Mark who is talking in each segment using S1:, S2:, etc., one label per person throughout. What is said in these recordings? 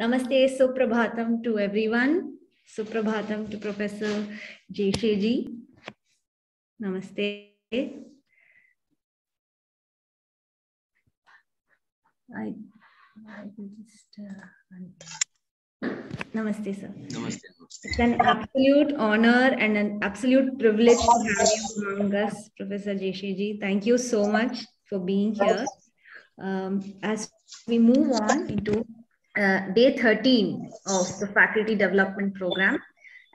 S1: Namaste Suprabhatam to everyone. Suprabhatam to Professor J. Sheji. Namaste.
S2: I, I just,
S1: uh, namaste, sir. Namaste.
S2: It's an absolute
S1: honor and an absolute privilege to have you among us, Professor Jeshiji. Thank you so much for being here. Um, as we move on into uh, day 13 of the faculty development program.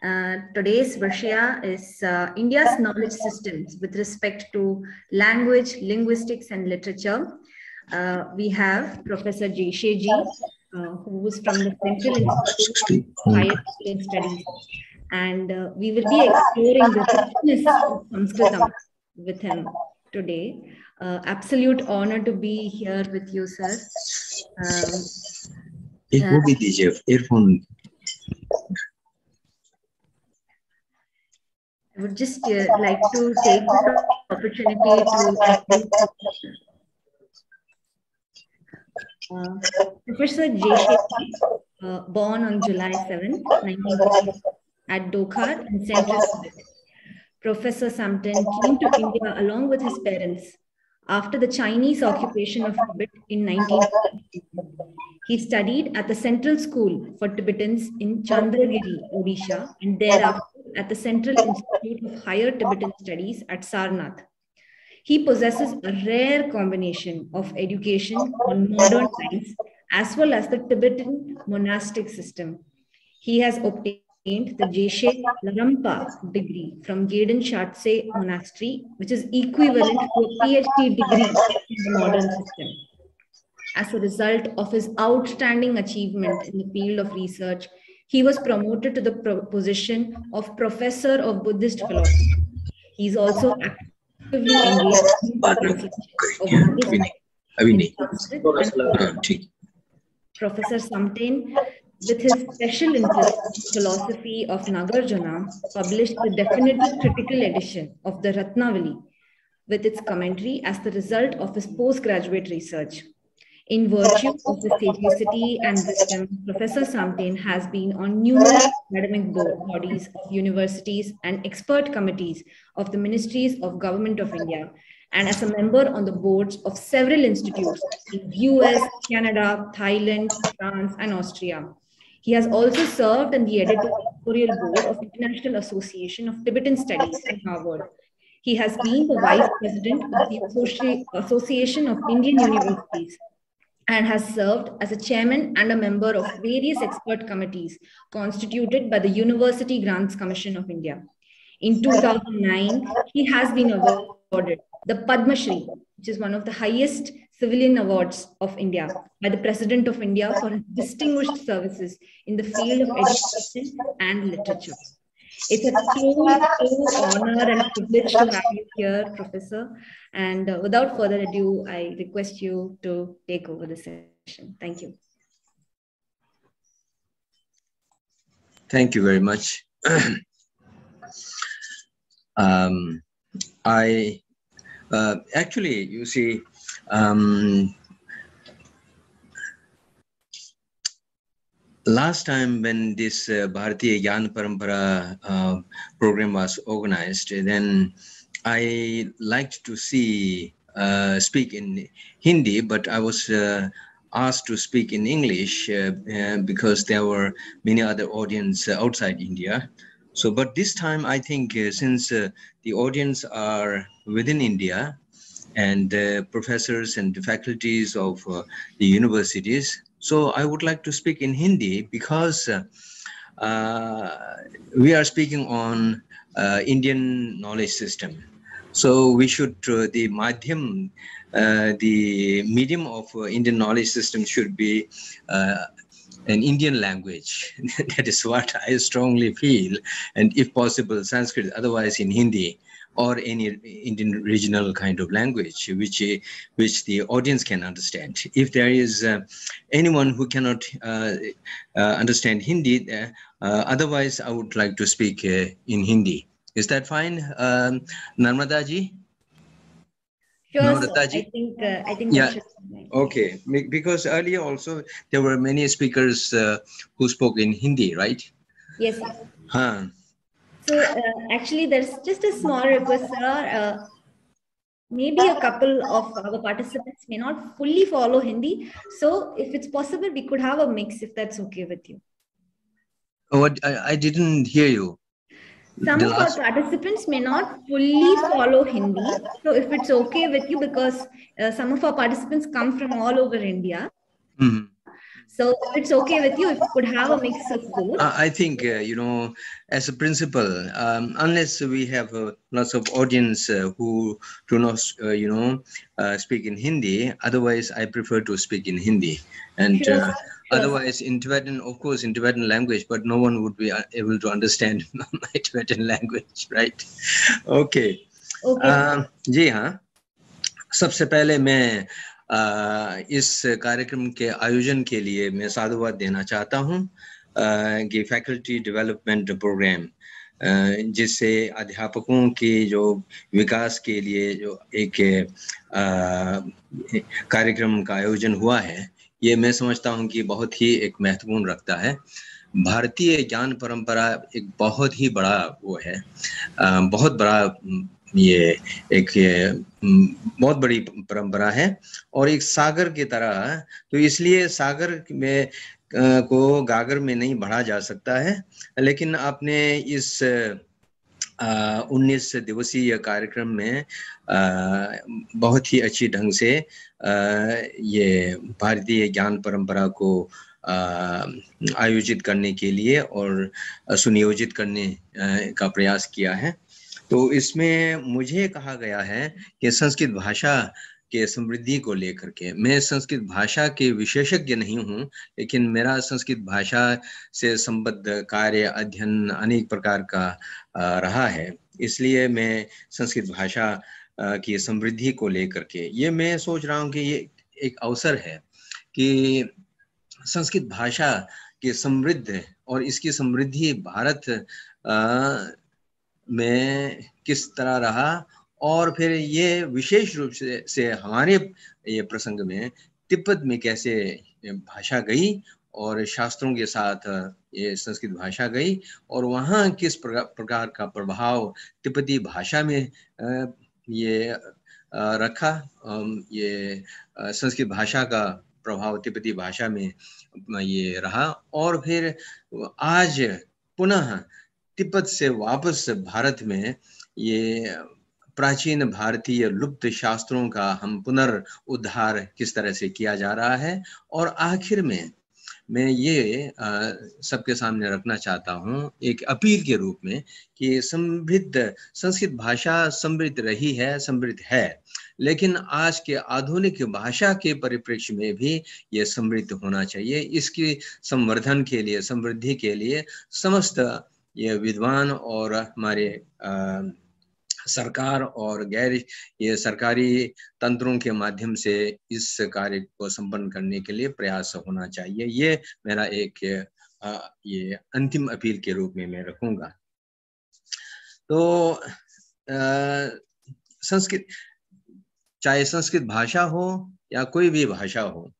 S1: Uh, today's Varshia is uh, India's knowledge systems with respect to language, linguistics, and literature. Uh, we have Professor Jay Sheji, uh, who is from the Central Institute of Higher Studies. And uh, we will be exploring the richness of Sanskritam with him today. absolute honor to be here with you, sir. Um, I would just uh, like to take this opportunity to uh, Professor J. uh, born on July 7th, at Doha in Central Tibet. Professor Samten came to India along with his parents after the Chinese occupation of Tibet in 1950, he studied at the Central School for Tibetans in Chandragiri, Odisha, and thereafter at the Central Institute of Higher Tibetan Studies at Sarnath. He possesses a rare combination of education on modern science as well as the Tibetan monastic system. He has obtained gained the Jeshe Larampa degree from Jaden Shatse Monastery, which is equivalent to a PhD degree
S2: in the modern system.
S1: As a result of his outstanding achievement in the field of research, he was promoted to the position of Professor of Buddhist Philosophy. He is also actively engaged in
S2: the Buddhist
S1: Professor Samtain with his special interest philosophy of Nagarjuna, published the definitive critical edition of the Ratnavali with its commentary as the result of his postgraduate research. In virtue of this sagacity and wisdom, Professor Samtain has been on numerous academic bodies of universities and expert committees of the ministries of Government of India and as a member on the boards of several institutes in US, Canada, Thailand, France, and Austria. He has also served on the editorial board of International Association of Tibetan Studies in Harvard. He has been the vice president of the Association of Indian Universities and has served as a chairman and a member of various expert committees constituted by the University Grants Commission of India. In 2009, he has been awarded the Padma Shri, which is one of the highest Civilian Awards of India by the President of India for his distinguished services in the field of education and literature. It's a true, honor and privilege to have you here, Professor. And uh, without further ado, I request you to take over the session. Thank you.
S3: Thank you very much. um, I uh, actually, you see, um, last time when this uh, Bharatiya Gyan Parampara uh, program was organized, then I liked to see uh, speak in Hindi, but I was uh, asked to speak in English uh, uh, because there were many other audience uh, outside India. So, but this time I think since the audience are within India, and uh, professors and faculties of uh, the universities. So I would like to speak in Hindi because uh, we are speaking on Indian knowledge system. So we should, the madhyam, the medium of Indian knowledge system should be an Indian language. that is what I strongly feel, and if possible, Sanskrit, otherwise in Hindi or any Indian regional kind of language, which, which the audience can understand. If there is uh, anyone who cannot uh, uh, understand Hindi, uh, uh, otherwise I would like to speak uh, in Hindi. Is that fine, um, Narmadaji?
S2: Sure, I think,
S1: uh, I think yeah.
S3: Okay, because earlier also there were many speakers uh, who spoke in Hindi, right? Yes. Sir. Huh.
S1: So uh, actually, there's just a small request, sir. Uh, maybe a couple of our participants may not fully follow Hindi. So if it's possible, we could have a mix if that's okay with you.
S3: Oh, I, I didn't hear you. Some the of last...
S1: our participants may not fully follow Hindi. So if it's okay with you, because uh, some of our participants come from all over India. Mm -hmm. So it's okay with you if you could have a mix of both. Uh,
S3: I think, uh, you know, as a principle, um, unless we have uh, lots of audience uh, who do not, uh, you know, speak in Hindi, otherwise I prefer to speak in Hindi. And otherwise in Tibetan, of course, in Tibetan language, but no one would be able to understand my Tibetan language, right? okay. Okay. जी हाँ सबसे पहले मैं इस कार्यक्रम के आयोजन के लिए मैं साधुवाद देना चाहता हूँ कि फैकल्टी डेवलपमेंट प्रोग्राम जिससे अध्यापकों के जो विकास के लिए जो एक कार्यक्रम का आयोजन हुआ है ये मैं समझता हूँ कि बहुत ही एक महत्वपूर्ण रखता है भारतीय ज्ञान परंपरा एक बहुत ही बड़ा वो है बहुत बड़ा ये एक बहुत बड़ी परंपरा है और एक सागर की तरह तो इसलिए सागर में को गागर में नहीं बढ़ा जा सकता है लेकिन आपने इस उन्नीस दिवसीय कार्यक्रम में आ, बहुत ही अच्छी ढंग से आ, ये भारतीय ज्ञान परंपरा को आयोजित करने के लिए और सुनियोजित करने का प्रयास किया है तो इसमें मुझे कहा गया है कि संस्कृत भाषा के समृद्धि को लेकर के मैं संस्कृत भाषा के विशेषज्ञ नहीं हूँ लेकिन मेरा संस्कृत भाषा से संबद्ध कार्य अध्ययन अनेक प्रकार का रहा है इसलिए मैं संस्कृत भाषा की समृद्धि को लेकर के ये मैं सोच रहा हूँ कि ये एक अवसर है कि संस्कृत भाषा के समृद्ध और इसकी समृद्धि भारत में किस तरह रहा और फिर ये विशेष रूप से से हमारे ये प्रसंग में तिब्बत में कैसे भाषा गई और शास्त्रों के साथ ये संस्कृत भाषा गई और वहाँ किस प्रकार का प्रभाव तिब्बती भाषा में ये रखा ये संस्कृत भाषा का प्रभाव तिब्बती भाषा में ये रहा और फिर आज पुनः तिब्बत से वापस भारत में ये प्राचीन भारतीय लुप्त शास्त्रों का हम पुनर् उद्धार किस तरह से किया जा रहा है और आखिर में मैं ये सबके सामने रखना चाहता हूँ एक अपील के रूप में कि समृद्ध संस्कृत भाषा समृद्ध रही है समृद्ध है लेकिन आज के आधुनिक भाषा के परिप्रेक्ष्य में भी ये समृद्ध होना चाहिए इसकी संवर्धन के लिए समृद्धि के लिए समस्त ये विद्वान और हमारे सरकार और गैर ये सरकारी तंत्रों के माध्यम से इस कार्य को संपन्न करने के लिए प्रयास होना चाहिए ये मेरा एक आ, ये अंतिम अपील के रूप में मैं रखूंगा तो संस्कृत चाहे संस्कृत भाषा हो या कोई भी भाषा हो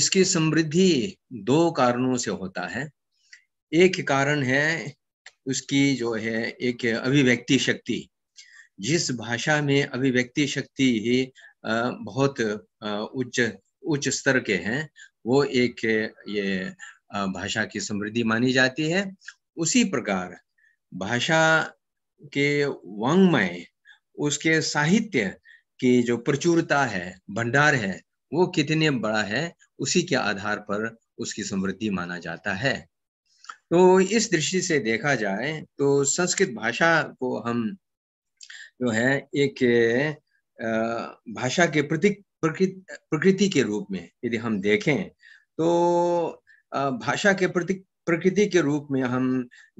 S3: इसकी समृद्धि दो कारणों से होता है एक कारण है उसकी जो है एक अभिव्यक्ति शक्ति जिस भाषा में अभिव्यक्ति शक्ति ही बहुत उच्च उच्च स्तर के हैं वो एक ये भाषा की समृद्धि मानी जाती है उसी प्रकार भाषा के वांग्मय उसके साहित्य की जो प्रचुरता है भंडार है वो कितने बड़ा है उसी के आधार पर उसकी समृद्धि माना जाता है तो इस दृष्टि से देखा जाए तो संस्कृत भाषा को हम जो है एक भाषा के प्रतीक प्रकृति के रूप में यदि हम देखें तो भाषा के प्रतीक प्रकृति के रूप में हम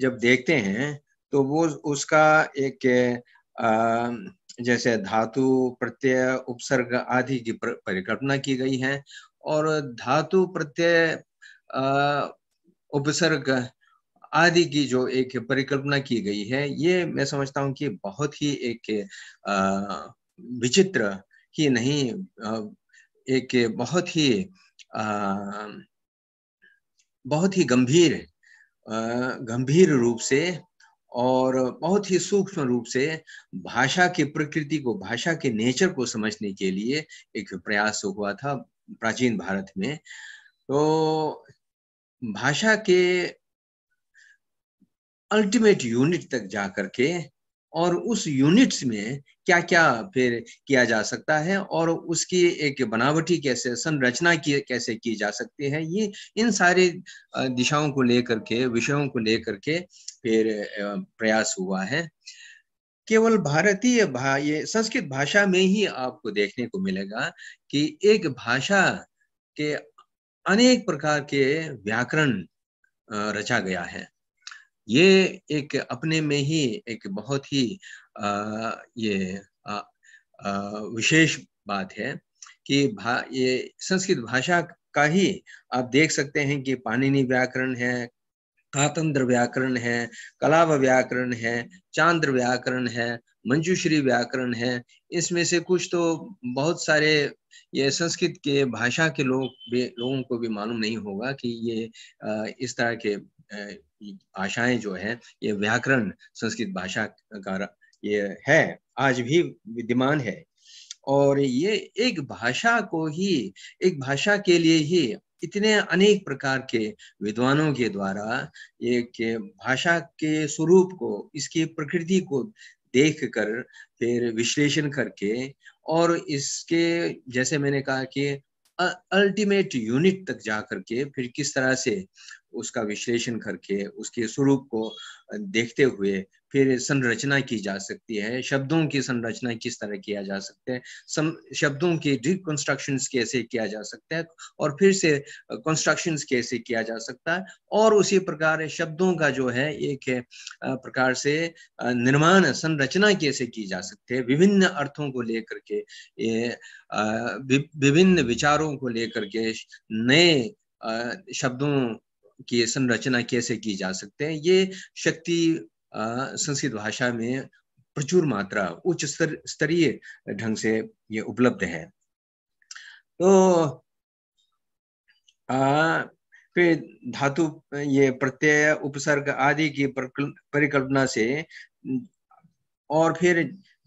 S3: जब देखते हैं तो वो उसका एक जैसे धातु प्रत्यय उपसर्ग आदि की परिकल्पना की गई है और धातु प्रत्यय उपसर्ग आदि की जो एक परिकल्पना की गई है ये मैं समझता हूँ कि बहुत ही एक विचित्र ही नहीं एक बहुत ही बहुत ही गंभीर गंभीर रूप से और बहुत ही सूक्ष्म रूप से भाषा की प्रकृति को भाषा के नेचर को समझने के लिए एक प्रयास हुआ था प्राचीन भारत में तो भाषा के अल्टीमेट यूनिट तक जा करके और उस यूनिट्स में क्या क्या फिर किया जा सकता है और उसकी एक बनावटी कैसे संरचना की कैसे की जा सकती है ये इन सारे दिशाओं को लेकर के विषयों को लेकर के फिर प्रयास हुआ है केवल भारतीय भा, ये संस्कृत भाषा में ही आपको देखने को मिलेगा कि एक भाषा के अनेक प्रकार के व्याकरण रचा गया है ये एक अपने में ही एक बहुत ही आ, ये विशेष बात है कि भा, ये संस्कृत भाषा का ही आप देख सकते हैं कि पाणिनि व्याकरण है कातंद्र व्याकरण है कलाव व्याकरण है चांद्र व्याकरण है मंजूश्री व्याकरण है इसमें से कुछ तो बहुत सारे ये संस्कृत के भाषा के लोग भी लोगों को भी मालूम नहीं होगा कि ये इस तरह के भाषाएं जो है ये व्याकरण संस्कृत भाषा का ये है आज भी विद्यमान है और ये एक भाषा को ही एक भाषा के लिए ही इतने अनेक प्रकार के विद्वानों के द्वारा ये के भाषा के स्वरूप को इसकी प्रकृति को देखकर फिर विश्लेषण करके और इसके जैसे मैंने कहा कि अल्टीमेट यूनिट तक जा करके फिर किस तरह से उसका विश्लेषण करके उसके स्वरूप को देखते हुए फिर संरचना की जा सकती है शब्दों की संरचना किस तरह किया जा सकते हैं शब्दों के रिकंस्ट्रक्शन कैसे किया जा सकता है और फिर से कंस्ट्रक्शन कैसे किया जा सकता है और उसी प्रकार शब्दों का जो है एक प्रकार से निर्माण संरचना कैसे की जा सकती है विभिन्न अर्थों को लेकर के विभिन्न विचारों को लेकर के नए शब्दों की संरचना कैसे की जा सकते हैं ये शक्ति संस्कृत भाषा में प्रचुर मात्रा उच्च स्तर स्तरीय ढंग से ये उपलब्ध है तो आ, फिर धातु ये प्रत्यय उपसर्ग आदि की परिकल्पना से और फिर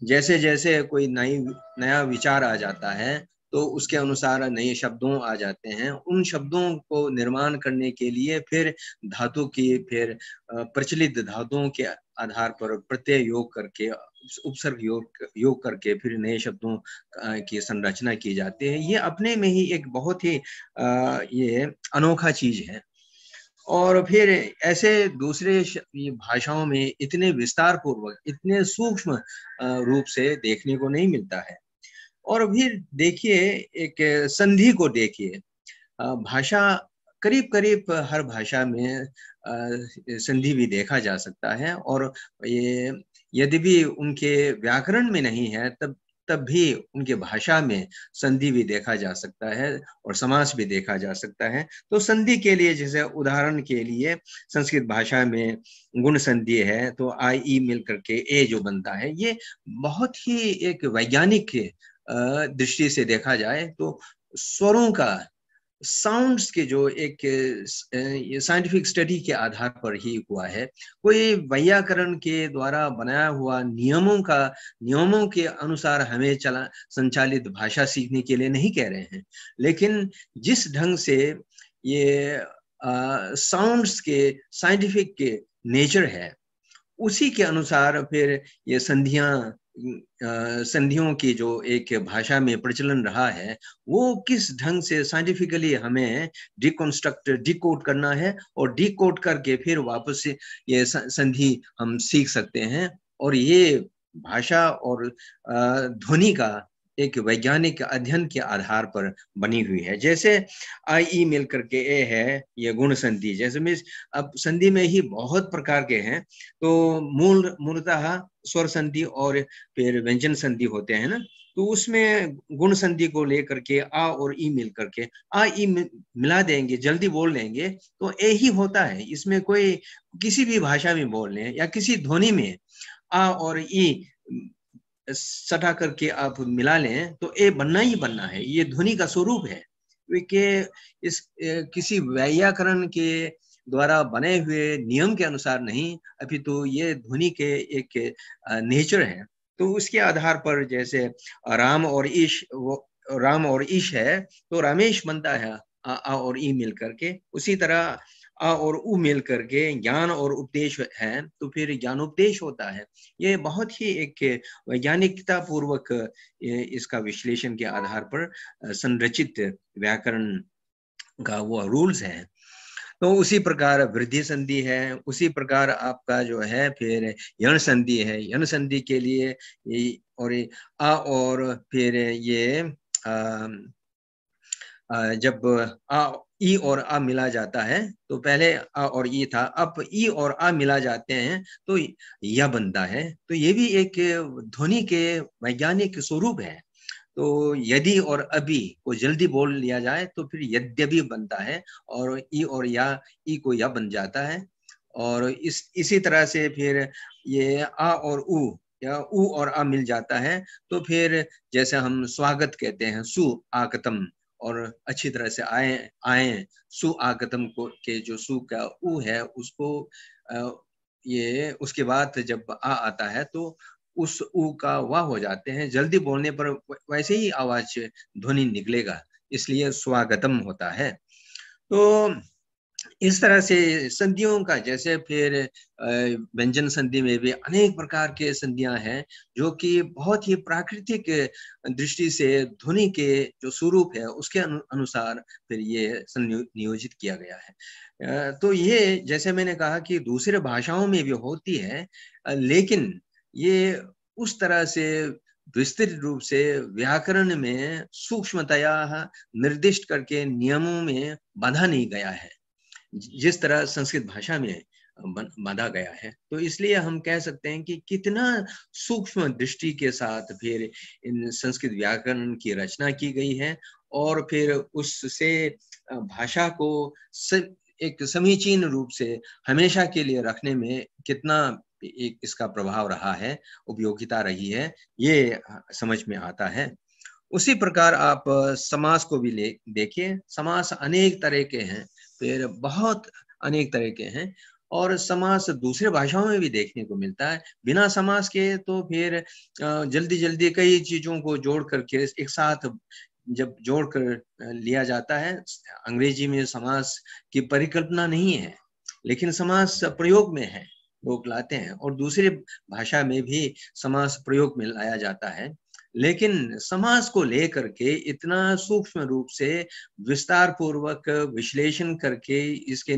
S3: जैसे जैसे कोई नई नया विचार आ जाता है तो उसके अनुसार नए शब्दों आ जाते हैं उन शब्दों को निर्माण करने के लिए फिर धातु की फिर प्रचलित धातुओं के आधार पर प्रत्यय योग करके उपसर्ग योग योग करके फिर नए शब्दों की संरचना की जाती है ये अपने में ही एक बहुत ही अः ये अनोखा चीज है और फिर ऐसे दूसरे भाषाओं में इतने विस्तार पूर्वक इतने सूक्ष्म रूप से देखने को नहीं मिलता है और अभी देखिए एक संधि को देखिए भाषा करीब करीब हर भाषा में संधि भी देखा जा सकता है और ये यदि भी उनके व्याकरण में नहीं है तब तब भी उनके भाषा में संधि भी देखा जा सकता है और समास भी देखा जा सकता है तो संधि के लिए जैसे उदाहरण के लिए संस्कृत भाषा में गुण संधि है तो आई ई मिल करके ए जो बनता है ये बहुत ही एक वैज्ञानिक दृष्टि से देखा जाए तो स्वरों का साउंड्स के जो एक साइंटिफिक स्टडी के आधार पर ही हुआ है कोई वैयाकरण के द्वारा बनाया हुआ नियमों का नियमों के अनुसार हमें चला संचालित भाषा सीखने के लिए नहीं कह रहे हैं लेकिन जिस ढंग से ये साउंड्स के साइंटिफिक के नेचर है उसी के अनुसार फिर ये संधियां संधियों की जो एक भाषा में प्रचलन रहा है वो किस ढंग से साइंटिफिकली हमें डिकोन्स्ट्रक्ट डिकोड करना है और डिकोड करके फिर वापस ये संधि हम सीख सकते हैं और ये भाषा और ध्वनि का एक वैज्ञानिक अध्ययन के आधार पर बनी हुई है जैसे आई ई e मिल करके ए है ये गुण संधि जैसे मीन अब संधि में ही बहुत प्रकार के हैं तो मूल मूलतः स्वर संधि और फिर व्यंजन संधि होते हैं ना तो उसमें गुण संधि को लेकर के आ और ई e मिल करके आ ई e मिला देंगे जल्दी बोल लेंगे तो ए ही होता है इसमें कोई किसी भी भाषा में बोल लें या किसी ध्वनि में आ और ई सटा करके आप मिला लें तो ए बनना ही बनना है ये ध्वनि का स्वरूप है के इस किसी व्याकरण के द्वारा बने हुए नियम के अनुसार नहीं अभी तो ये ध्वनि के एक नेचर है तो उसके आधार पर जैसे राम और ईश वो राम और ईश है तो रामेश बनता है आ, आ और ई मिल करके उसी तरह आ और उ मिल करके ज्ञान और उपदेश है तो फिर ज्ञानोपदेश होता है ये बहुत ही एक वैज्ञानिकता पूर्वक इसका विश्लेषण के आधार पर संरचित व्याकरण का वो रूल्स है तो उसी प्रकार वृद्धि संधि है उसी प्रकार आपका जो है फिर यण संधि है यण संधि के लिए और आ और फिर ये आ, जब आ ई और आ मिला जाता है तो पहले आ और ई था अब ई और आ मिला जाते हैं तो यह बनता है तो ये भी एक ध्वनि के वैज्ञानिक स्वरूप है तो यदि और अभी को जल्दी बोल लिया जाए तो फिर यद्यपि बनता है और ई और या ई को या बन जाता है और इस इसी तरह से फिर ये आ और उ या उ और आ मिल जाता है तो फिर जैसे हम स्वागत कहते हैं सु आकतम और अच्छी तरह से आए आए आगतम को के जो सु का उ है उसको ये उसके बाद जब आ आता है तो उस उ का वाह हो जाते हैं जल्दी बोलने पर वैसे ही आवाज ध्वनि निकलेगा इसलिए स्वागतम होता है तो इस तरह से संधियों का जैसे फिर व्यंजन संधि में भी अनेक प्रकार के संधियां हैं जो कि बहुत ही प्राकृतिक दृष्टि से ध्वनि के जो स्वरूप है उसके अनुसार फिर ये नियोजित किया गया है तो ये जैसे मैंने कहा कि दूसरे भाषाओं में भी होती है लेकिन ये उस तरह से विस्तृत रूप से व्याकरण में सूक्ष्मतया निर्दिष्ट करके नियमों में बांधा नहीं गया है जिस तरह संस्कृत भाषा में बांधा गया है तो इसलिए हम कह सकते हैं कि कितना सूक्ष्म दृष्टि के साथ फिर इन संस्कृत व्याकरण की रचना की गई है और फिर उससे भाषा को एक समीचीन रूप से हमेशा के लिए रखने में कितना एक इसका प्रभाव रहा है उपयोगिता रही है ये समझ में आता है उसी प्रकार आप समास को भी ले देखिए समास अनेक तरह के हैं फिर बहुत अनेक तरह के हैं और समास दूसरे भाषाओं में भी देखने को मिलता है बिना समास के तो फिर जल्दी जल्दी कई चीजों को जोड़ करके एक साथ जब जोड़ कर लिया जाता है अंग्रेजी में समास की परिकल्पना नहीं है लेकिन समास प्रयोग में है लोग लाते हैं और दूसरे भाषा में भी समास प्रयोग में लाया जाता है लेकिन समाज को लेकर के इतना सूक्ष्म रूप से विस्तार पूर्वक विश्लेषण करके इसके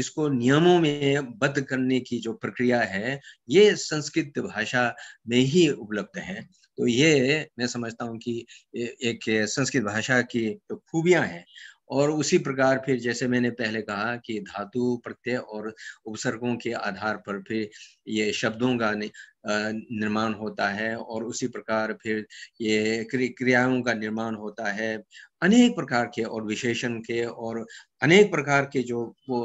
S3: इसको नियमों में बद्ध करने की जो प्रक्रिया है ये संस्कृत भाषा में ही उपलब्ध है तो ये मैं समझता हूँ कि एक संस्कृत भाषा की जो तो हैं और उसी प्रकार फिर जैसे मैंने पहले कहा कि धातु प्रत्यय और उपसर्गों के आधार पर फिर ये शब्दों का निर्माण होता है और उसी प्रकार फिर ये क्रियाओं का निर्माण होता है अनेक प्रकार के और विशेषण के और अनेक प्रकार के जो वो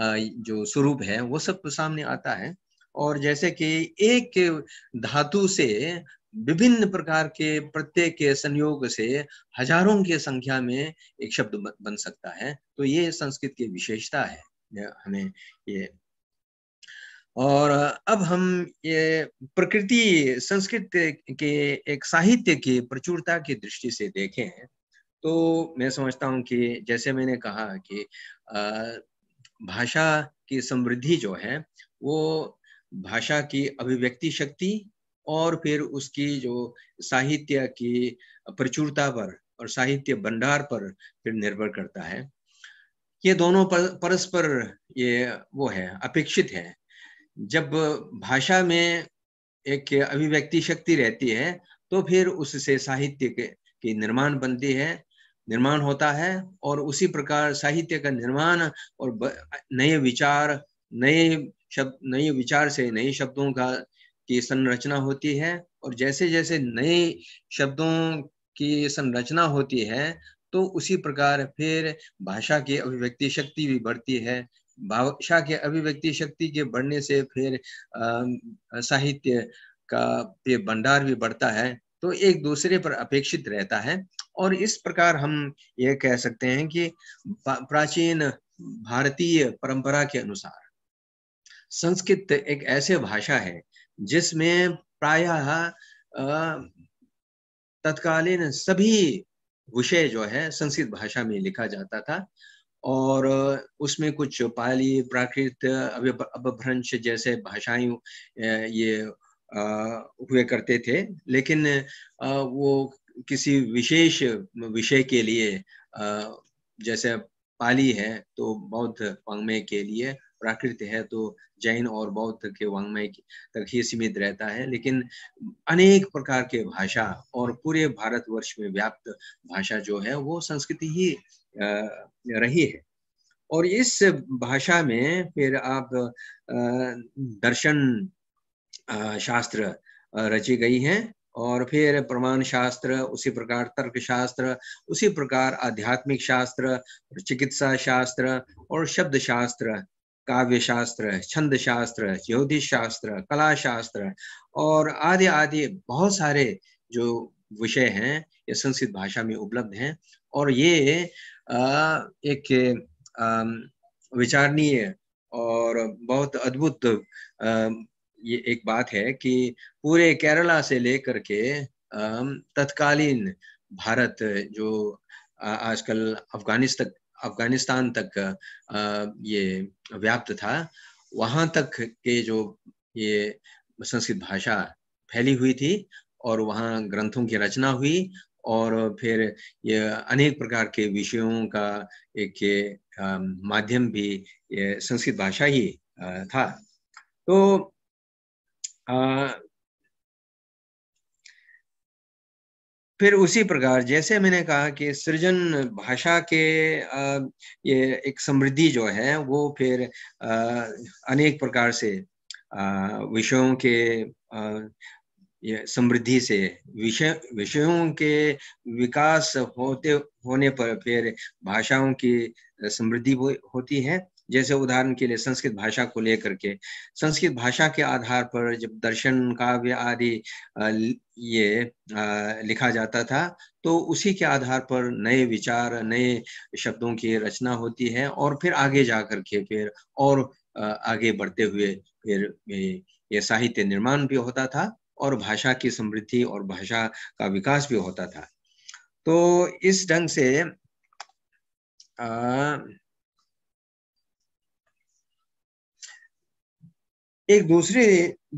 S3: जो स्वरूप है वो सब सामने आता है और जैसे कि एक धातु से विभिन्न प्रकार के प्रत्येक के संयोग से हजारों के संख्या में एक शब्द बन सकता है तो ये संस्कृत की विशेषता है हमें ये और अब हम ये प्रकृति संस्कृत के एक साहित्य की प्रचुरता की दृष्टि से देखें तो मैं समझता हूँ कि जैसे मैंने कहा कि भाषा की समृद्धि जो है वो भाषा की अभिव्यक्ति शक्ति और फिर उसकी जो साहित्य की प्रचुरता पर और साहित्य भंडार पर फिर निर्भर करता है ये दोनों पर, परस्पर ये वो है अपेक्षित है जब भाषा में एक अभिव्यक्ति शक्ति रहती है तो फिर उससे साहित्य के की निर्माण बनती है निर्माण होता है और उसी प्रकार साहित्य का निर्माण और नए विचार नए शब्द नए विचार से नए शब्दों का की संरचना होती है और जैसे जैसे नए शब्दों की संरचना होती है तो उसी प्रकार फिर भाषा की अभिव्यक्ति शक्ति भी बढ़ती है भाषा के अभिव्यक्ति शक्ति के बढ़ने से फिर साहित्य का ये भंडार भी बढ़ता है तो एक दूसरे पर अपेक्षित रहता है और इस प्रकार हम ये कह सकते हैं कि प्राचीन भारतीय परंपरा के अनुसार संस्कृत एक ऐसे भाषा है जिसमें प्राय तत्कालीन सभी विषय जो है संस्कृत भाषा में लिखा जाता था और उसमें कुछ पाली प्राकृत अभ्रंश जैसे भाषाएं ये हुए करते थे लेकिन वो किसी विशेष विषय के लिए जैसे पाली है तो बौद्ध पंगमे के लिए प्राकृत है तो जैन और बौद्ध के वांग्मय तक ही सीमित रहता है लेकिन अनेक प्रकार के भाषा और पूरे भारतवर्ष में व्याप्त भाषा जो है वो संस्कृति ही रही है और इस भाषा में फिर आप दर्शन शास्त्र रची गई हैं और फिर प्रमाण शास्त्र उसी प्रकार तर्क शास्त्र उसी प्रकार आध्यात्मिक शास्त्र चिकित्सा शास्त्र और शब्द शास्त्र काव्य शास्त्र छंद शास्त्र ज्योतिष शास्त्र कला शास्त्र और आदि आदि बहुत सारे जो विषय हैं ये संस्कृत भाषा में उपलब्ध हैं और ये एक विचारणीय और बहुत अद्भुत ये एक बात है कि पूरे केरला से लेकर के तत्कालीन भारत जो आजकल अफगानिस्तान अफगानिस्तान तक ये व्याप्त था वहां तक के जो ये संस्कृत भाषा फैली हुई थी और वहाँ ग्रंथों की रचना हुई और फिर ये अनेक प्रकार के विषयों का के माध्यम भी संस्कृत भाषा ही था तो फिर उसी प्रकार जैसे मैंने कहा कि सृजन भाषा के ये एक समृद्धि जो है वो फिर अनेक प्रकार से विषयों के समृद्धि से विषय विषयों के विकास होते होने पर फिर भाषाओं की समृद्धि होती है जैसे उदाहरण के लिए संस्कृत भाषा को लेकर के संस्कृत भाषा के आधार पर जब दर्शन काव्य आदि ये लिखा जाता था तो उसी के आधार पर नए विचार नए शब्दों की रचना होती है और फिर आगे जा करके के फिर और आगे बढ़ते हुए फिर ये साहित्य निर्माण भी होता था और भाषा की समृद्धि और भाषा का विकास भी होता था तो इस ढंग से अः एक दूसरी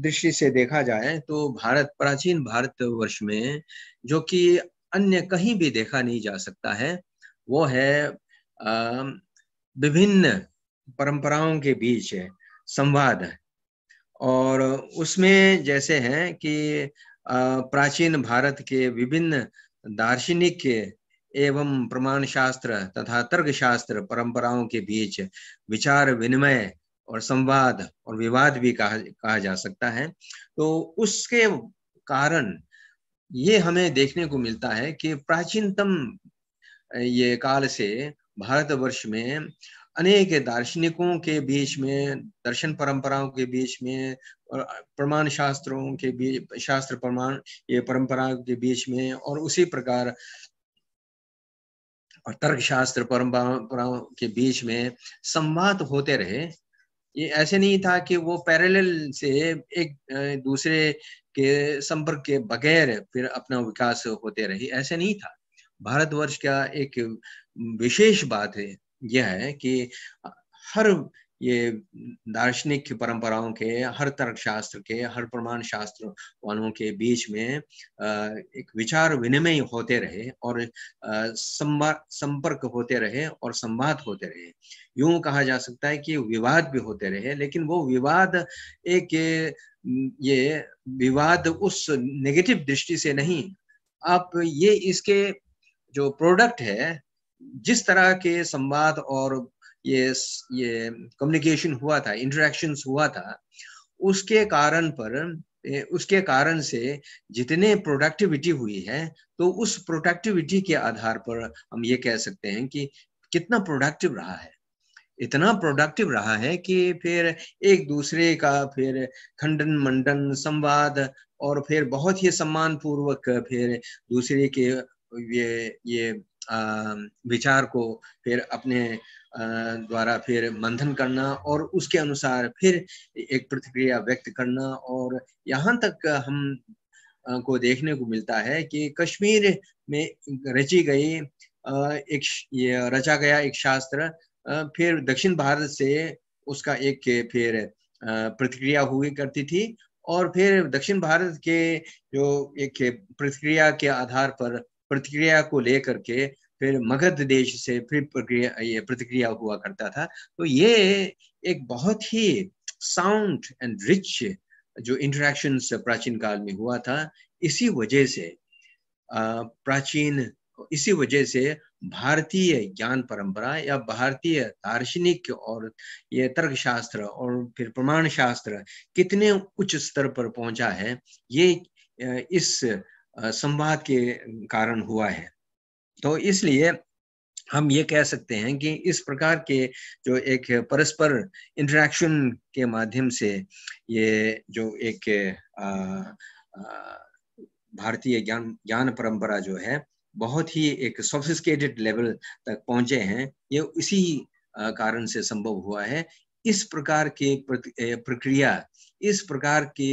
S3: दृष्टि से देखा जाए तो भारत प्राचीन भारत वर्ष में जो कि अन्य कहीं भी देखा नहीं जा सकता है वो है विभिन्न परंपराओं के बीच संवाद और उसमें जैसे हैं कि प्राचीन भारत के विभिन्न दार्शनिक एवं प्रमाण शास्त्र तथा तर्क शास्त्र परंपराओं के बीच विचार विनिमय और संवाद और विवाद भी कहा कहा जा सकता है तो उसके कारण ये हमें देखने को मिलता है कि प्राचीनतम ये काल से भारतवर्ष में अनेक दार्शनिकों के बीच में दर्शन परंपराओं के बीच में और प्रमाण शास्त्रों के बीच शास्त्र प्रमाण ये परंपराओं के बीच में और उसी प्रकार और तर्क शास्त्र परंपराओं के बीच में संवाद होते रहे ये ऐसे नहीं था कि वो पैरेलल से एक दूसरे के संपर्क के बगैर फिर अपना विकास होते रहे ऐसे नहीं था भारतवर्ष का एक विशेष बात है यह है कि हर ये दार्शनिक परंपराओं के हर तर्क शास्त्र के हर प्रमाण शास्त्र वालों के बीच में एक विचार विनिमय होते रहे और संपर्क होते रहे और संवाद होते रहे यूं कहा जा सकता है कि विवाद भी होते रहे लेकिन वो विवाद एक ये विवाद उस नेगेटिव दृष्टि से नहीं आप ये इसके जो प्रोडक्ट है जिस तरह के संवाद और ये ये कम्युनिकेशन हुआ था इंटरेक्शन हुआ था उसके कारण पर उसके कारण से जितने प्रोडक्टिविटी हुई है तो उस प्रोडक्टिविटी के आधार पर हम ये कह सकते हैं कि कितना प्रोडक्टिव रहा है इतना प्रोडक्टिव रहा है कि फिर एक दूसरे का फिर खंडन मंडन संवाद और फिर बहुत ही सम्मान पूर्वक फिर दूसरे के ये ये विचार को फिर अपने द्वारा फिर मंथन करना और उसके अनुसार फिर एक प्रतिक्रिया व्यक्त करना और यहाँ तक हम को देखने को मिलता है कि कश्मीर में रची गई एक रचा गया एक शास्त्र फिर दक्षिण भारत से उसका एक फिर प्रतिक्रिया हुई करती थी और फिर दक्षिण भारत के जो एक प्रतिक्रिया के आधार पर प्रतिक्रिया को लेकर के फिर मगध देश से फिर प्रक्रिया ये प्रतिक्रिया हुआ करता था तो ये एक बहुत ही साउंड एंड रिच जो इंटरेक्शन प्राचीन काल में हुआ था इसी वजह से प्राचीन इसी वजह से भारतीय ज्ञान परंपरा या भारतीय दार्शनिक और ये तर्कशास्त्र और फिर प्रमाण शास्त्र कितने उच्च स्तर पर पहुंचा है ये इस संवाद के कारण हुआ है तो इसलिए हम ये कह सकते हैं कि इस प्रकार के जो एक परस्पर इंटरेक्शन के माध्यम से ये जो एक भारतीय ज्ञान ज्ञान परंपरा जो है बहुत ही एक सोफिस्टिकेटेड लेवल तक पहुंचे हैं ये उसी कारण से संभव हुआ है इस प्रकार के प्रक्रिया इस प्रकार के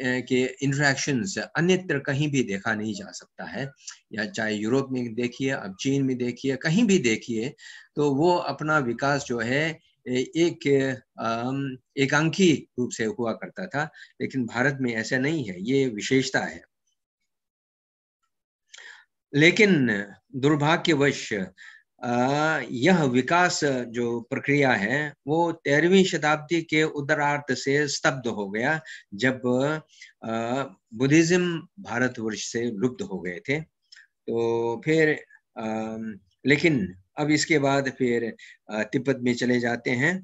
S3: के इंट्रैक्शन अन्यत्र कहीं भी देखा नहीं जा सकता है या चाहे यूरोप में देखिए अब चीन में देखिए कहीं भी देखिए तो वो अपना विकास जो है एक एकांकी रूप से हुआ करता था लेकिन भारत में ऐसा नहीं है ये विशेषता है लेकिन दुर्भाग्यवश यह विकास जो प्रक्रिया है वो तेरहवीं शताब्दी के उदरार्थ से स्तब्ध हो गया जब बुद्धिज्म भारतवर्ष से लुप्त हो गए थे तो फिर लेकिन अब इसके बाद फिर तिब्बत में चले जाते हैं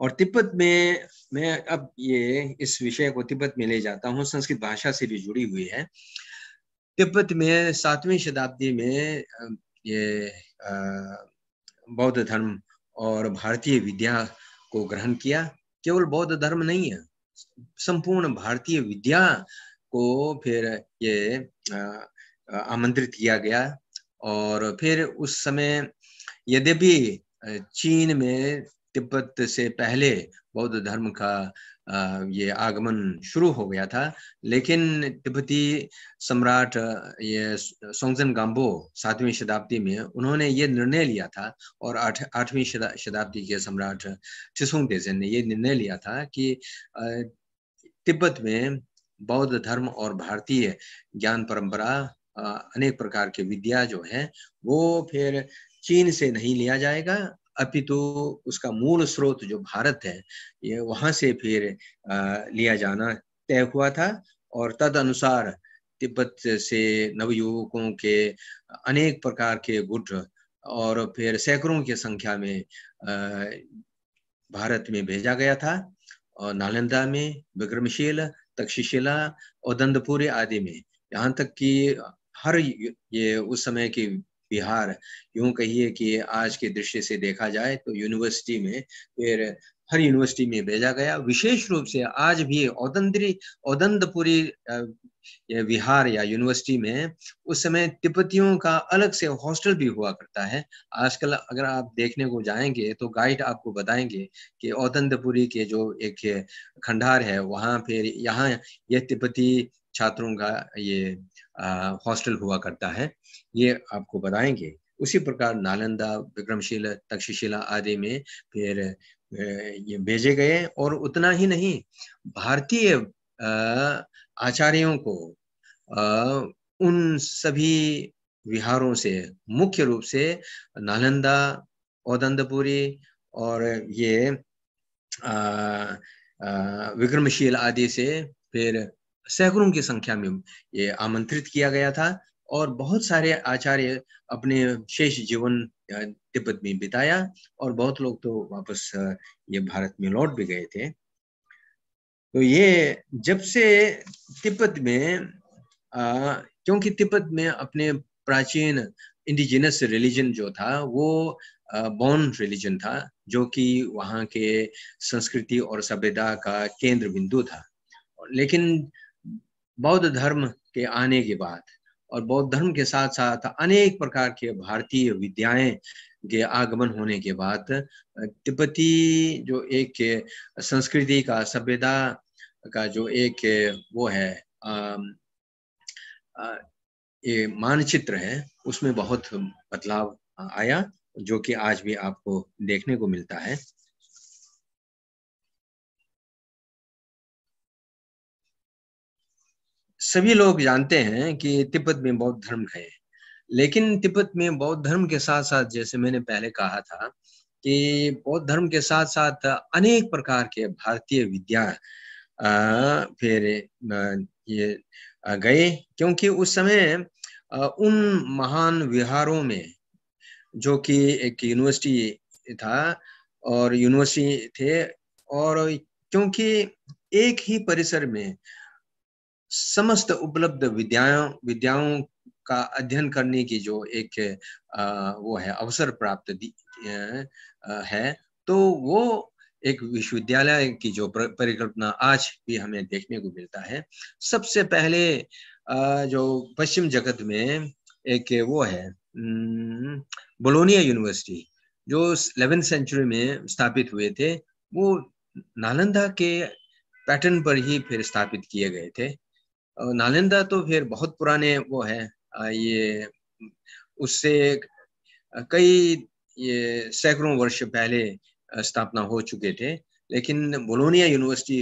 S3: और तिब्बत में मैं अब ये इस विषय को तिब्बत में ले जाता हूँ संस्कृत भाषा से भी जुड़ी हुई है तिब्बत में सातवीं शताब्दी में ये बौद्ध धर्म और भारतीय विद्या को ग्रहण किया केवल बौद्ध धर्म नहीं है संपूर्ण भारतीय विद्या को फिर ये आमंत्रित किया गया और फिर उस समय यद्यपि चीन में तिब्बत से पहले बौद्ध धर्म का ये आगमन शुरू हो गया था लेकिन तिब्बती सम्राट ये सोंगजन गांबो सातवीं शताब्दी में उन्होंने ये निर्णय लिया था और आठ आठवीं शताब्दी के सम्राट चिसोंग तेजन ने ये निर्णय लिया था कि तिब्बत में बौद्ध धर्म और भारतीय ज्ञान परंपरा अनेक प्रकार के विद्या जो है वो फिर चीन से नहीं लिया जाएगा अपितु तो उसका मूल स्रोत जो भारत है ये वहां से फिर लिया जाना तय हुआ था और तद अनुसार तिब्बत से नवयुवकों के अनेक प्रकार के गुट और फिर सैकड़ों की संख्या में भारत में भेजा गया था और नालंदा में विक्रमशील तक्षशिला और दंदपुरी आदि में यहाँ तक कि हर ये उस समय की बिहार यूं कहिए कि आज के दृश्य से देखा जाए तो यूनिवर्सिटी में फिर हर यूनिवर्सिटी में भेजा गया विशेष रूप से आज भी औदंद्री औदंदपुरी विहार या यूनिवर्सिटी में उस समय तिब्बतियों का अलग से हॉस्टल भी हुआ करता है आजकल अगर आप देखने को जाएंगे तो गाइड आपको बताएंगे कि औदंदपुरी के जो एक खंडार है वहां फिर यहाँ यह तिब्बती छात्रों का ये हॉस्टल हुआ करता है ये आपको बताएंगे उसी प्रकार नालंदा विक्रमशिला तक्षशिला आदि में फिर ये भेजे गए और उतना ही नहीं भारतीय आचार्यों को उन सभी विहारों से मुख्य रूप से नालंदा औदंदपुरी और ये विक्रमशील आदि से फिर सैकड़ों की संख्या में ये आमंत्रित किया गया था और बहुत सारे आचार्य अपने शेष जीवन तिब्बत में बिताया और बहुत लोग तो वापस ये भारत में लौट भी गए थे तो ये जब से तिब्बत में आ, क्योंकि तिब्बत में अपने प्राचीन इंडिजिनस रिलीजन जो था वो बॉर्न रिलीजन था जो कि वहाँ के संस्कृति और सभ्यता का केंद्र बिंदु था लेकिन बौद्ध धर्म के आने के बाद और बौद्ध धर्म के साथ साथ अनेक प्रकार के भारतीय विद्याएं के आगमन होने के बाद तिब्बती जो एक संस्कृति का सभ्यता का जो एक वो है अः ये मानचित्र है उसमें बहुत बदलाव आया जो कि आज भी आपको देखने को मिलता है सभी लोग जानते हैं कि तिब्बत में बौद्ध धर्म है लेकिन तिब्बत में बौद्ध धर्म के साथ साथ जैसे मैंने पहले कहा था कि बौद्ध धर्म के साथ साथ अनेक प्रकार के भारतीय विद्या फिर ये गए क्योंकि उस समय उन महान विहारों में जो कि एक यूनिवर्सिटी था और यूनिवर्सिटी थे और क्योंकि एक ही परिसर में समस्त उपलब्ध विद्याओं विद्याओं का अध्ययन करने की जो एक वो है अवसर प्राप्त है तो वो एक विश्वविद्यालय की जो परिकल्पना आज भी हमें देखने को मिलता है सबसे पहले जो पश्चिम जगत में एक वो है बोलोनिया यूनिवर्सिटी जो इलेवेंथ सेंचुरी में स्थापित हुए थे वो नालंदा के पैटर्न पर ही फिर स्थापित किए गए थे नालंदा तो फिर बहुत पुराने वो है ये उससे कई ये सैकड़ों वर्ष पहले स्थापना हो चुके थे लेकिन बोलोनिया यूनिवर्सिटी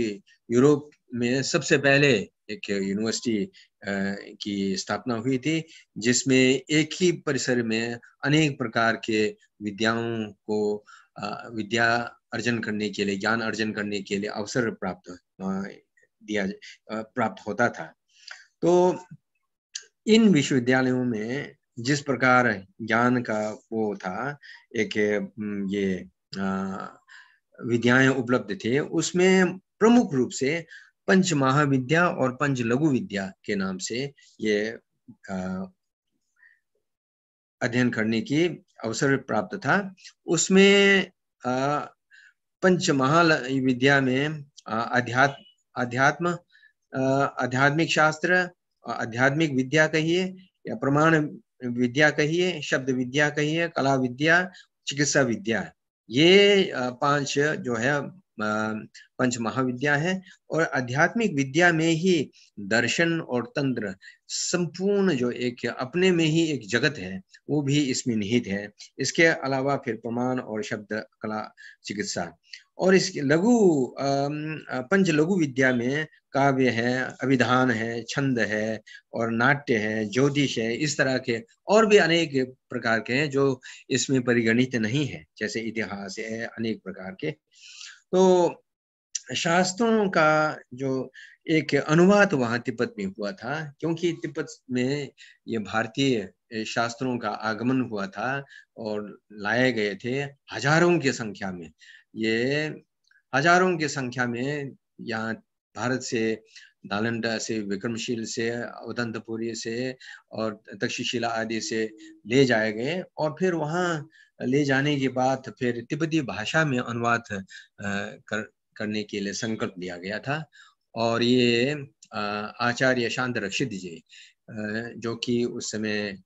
S3: यूरोप में सबसे पहले एक यूनिवर्सिटी की स्थापना हुई थी जिसमें एक ही परिसर में अनेक प्रकार के विद्याओं को विद्या अर्जन करने के लिए ज्ञान अर्जन करने के लिए अवसर प्राप्त दिया प्राप्त होता था तो इन विश्वविद्यालयों में जिस प्रकार ज्ञान का वो था एक ये विद्याएं उपलब्ध थे उसमें प्रमुख रूप से पंच महाविद्या और पंच लघु विद्या के नाम से ये अध्ययन करने की अवसर प्राप्त था उसमें पंच महाविद्या में अध्यात्म अध्यात्म आध्यात्मिक शास्त्र आध्यात्मिक विद्या कहिए या प्रमाण विद्या कहिए शब्द विद्या कहिए कला विद्या चिकित्सा विद्या ये पांच जो है पंच महाविद्या है और आध्यात्मिक विद्या में ही दर्शन और तंत्र संपूर्ण जो एक अपने में ही एक जगत है वो भी इसमें निहित है इसके अलावा फिर प्रमाण और शब्द कला चिकित्सा और इस लघु पंच लघु विद्या में काव्य है अभिधान है छंद है और नाट्य है ज्योतिष है इस तरह के और भी अनेक प्रकार के हैं जो इसमें परिगणित नहीं है जैसे इतिहास है अनेक प्रकार के तो शास्त्रों का जो एक अनुवाद वहाँ तिब्बत में हुआ था क्योंकि तिब्बत में ये भारतीय शास्त्रों का आगमन हुआ था और लाए गए थे हजारों की संख्या में ये हजारों की संख्या में यहाँ भारत से नालंदा से विक्रमशील से उदंतपुरी से और तक्षशिला आदि से ले जाए गए और फिर वहाँ ले जाने के बाद फिर तिब्बती भाषा में अनुवाद कर, करने के लिए संकल्प लिया गया था और ये आचार्य शांत रक्षित जी जो कि उस समय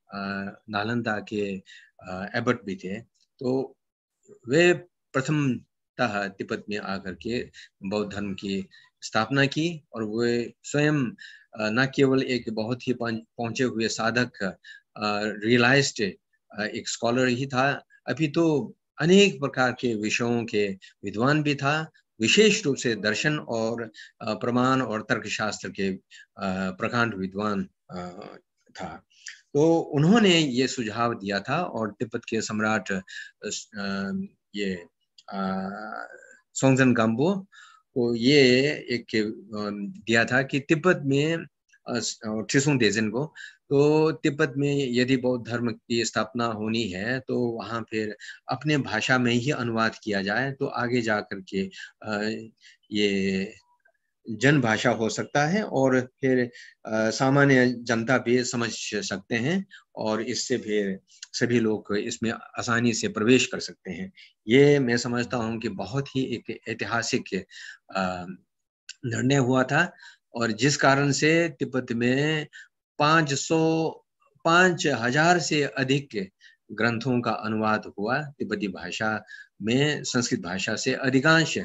S3: नालंदा के एबट भी थे तो वे प्रथमतः तिब्बत में आकर के बौद्ध धर्म की स्थापना की और वे स्वयं न केवल एक बहुत ही पहुंचे हुए साधक रियलाइज्ड एक स्कॉलर ही था अभी तो अनेक प्रकार के विषयों के विद्वान भी था विशेष रूप से दर्शन और प्रमाण और तर्कशास्त्र के प्रकांड विद्वान था तो उन्होंने ये सुझाव दिया था और तिब्बत के सम्राट ये सोंगजन गाम्बो को ये एक दिया था कि तिब्बत में ठिसुंग देजन को तो तिब्बत में यदि बौद्ध धर्म की स्थापना होनी है तो वहाँ फिर अपने भाषा में ही अनुवाद किया जाए तो आगे जा कर के ये जन भाषा हो सकता है और फिर सामान्य जनता भी समझ सकते हैं और इससे फिर सभी लोग इसमें आसानी से प्रवेश कर सकते हैं ये मैं समझता हूँ कि बहुत ही एक ऐतिहासिक निर्णय हुआ था और जिस कारण से तिब्बत में 500 पाँच हजार से अधिक ग्रंथों का अनुवाद हुआ तिब्बती भाषा में संस्कृत भाषा से अधिकांश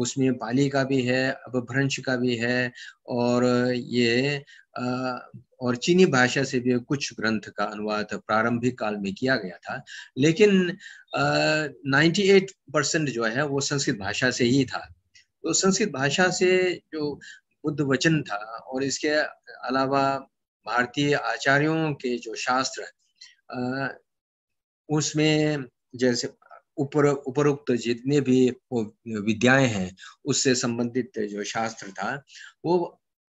S3: उसमें बाली का भी है अपभ्रंश का भी है और ये आ, और चीनी भाषा से भी कुछ ग्रंथ का अनुवाद प्रारंभिक काल में किया गया था लेकिन नाइन्टी एट परसेंट जो है वो संस्कृत भाषा से ही था तो संस्कृत भाषा से जो बुद्ध वचन था और इसके अलावा भारतीय आचार्यों के जो शास्त्र उसमें जैसे उपर उपरोक्त जितने भी विद्याएं हैं उससे संबंधित जो शास्त्र था वो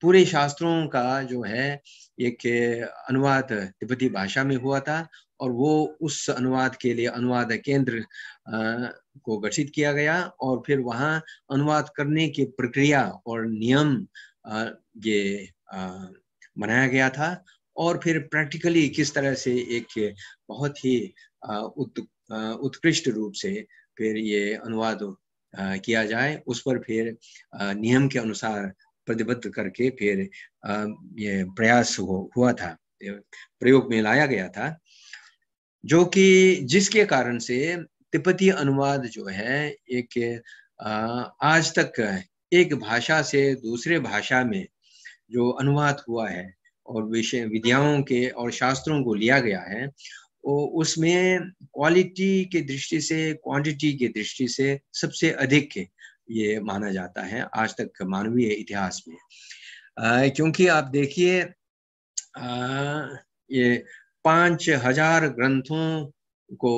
S3: पूरे शास्त्रों का जो है एक अनुवाद तिब्बती भाषा में हुआ था और वो उस अनुवाद के लिए अनुवाद केंद्र को गठित किया गया और फिर वहाँ अनुवाद करने की प्रक्रिया और नियम ये बनाया गया था और फिर प्रैक्टिकली किस तरह से एक बहुत ही उत्कृष्ट रूप से फिर ये अनुवाद किया जाए उस पर फिर नियम के अनुसार प्रतिबद्ध करके फिर ये प्रयास हो, हुआ था प्रयोग में लाया गया था जो कि जिसके कारण से तिब्बती अनुवाद जो है एक आज तक एक भाषा से दूसरे भाषा में जो अनुवाद हुआ है और विषय विद्याओं के और शास्त्रों को लिया गया है उसमें क्वालिटी के दृष्टि से क्वांटिटी के दृष्टि से सबसे अधिक ये माना जाता है आज तक मानवीय इतिहास में आ, क्योंकि आप देखिए ये पांच हजार ग्रंथों को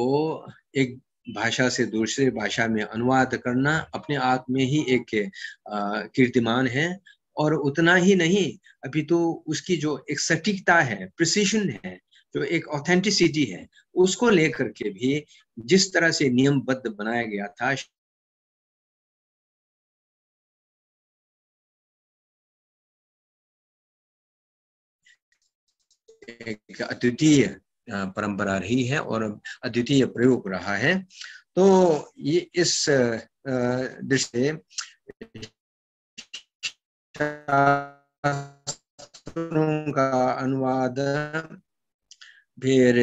S3: एक भाषा से दूसरे भाषा में अनुवाद करना अपने आप में ही एक कीर्तिमान है और उतना ही नहीं अभी तो उसकी जो एक सटीकता है प्रिसिशन है जो तो एक ऑथेंटिसिटी है उसको लेकर के भी जिस तरह से नियमबद्ध बनाया गया था एक अद्वितीय परंपरा रही है और अद्वितीय प्रयोग रहा है तो ये इस दृष्टि का अनुवाद फिर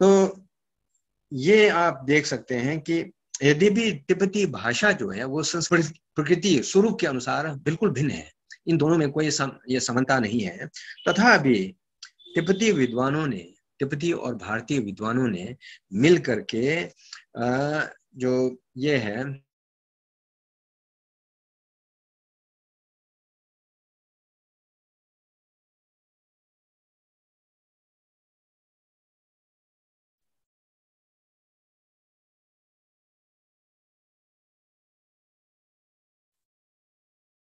S3: तो ये आप देख सकते हैं कि यदि भी तिब्बती भाषा जो है वो संस्कृत प्रकृति स्वरूप के अनुसार बिल्कुल भिन्न है इन दोनों में कोई सम, ये समानता नहीं है तथा भी तिब्बती विद्वानों ने तिब्बती और भारतीय विद्वानों ने मिल करके जो ये है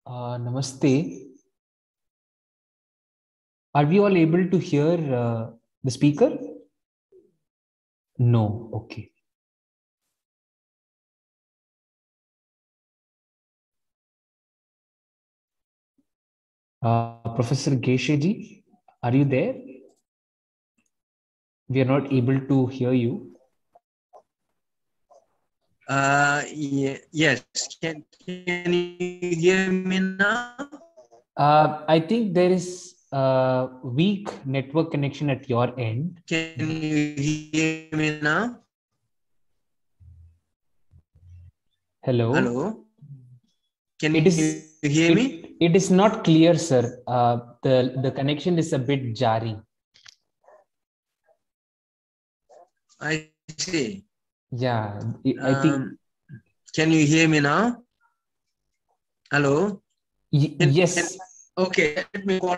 S2: Uh, namaste. Are we all able to hear uh, the speaker? No. Okay. Uh,
S3: Professor Gesheji, are you there? We are not able to hear you. Uh, yeah, yes. Can, can you hear me now? Uh, I think there is a weak network connection at your end. Can you hear me now? Hello. Hello. Can it is, you hear it, me? It is not clear, sir. Uh, the the connection is a bit jarring. I see. Yeah, I think. Um, can you hear me now? Hello. Y- yes. Can, okay, let me call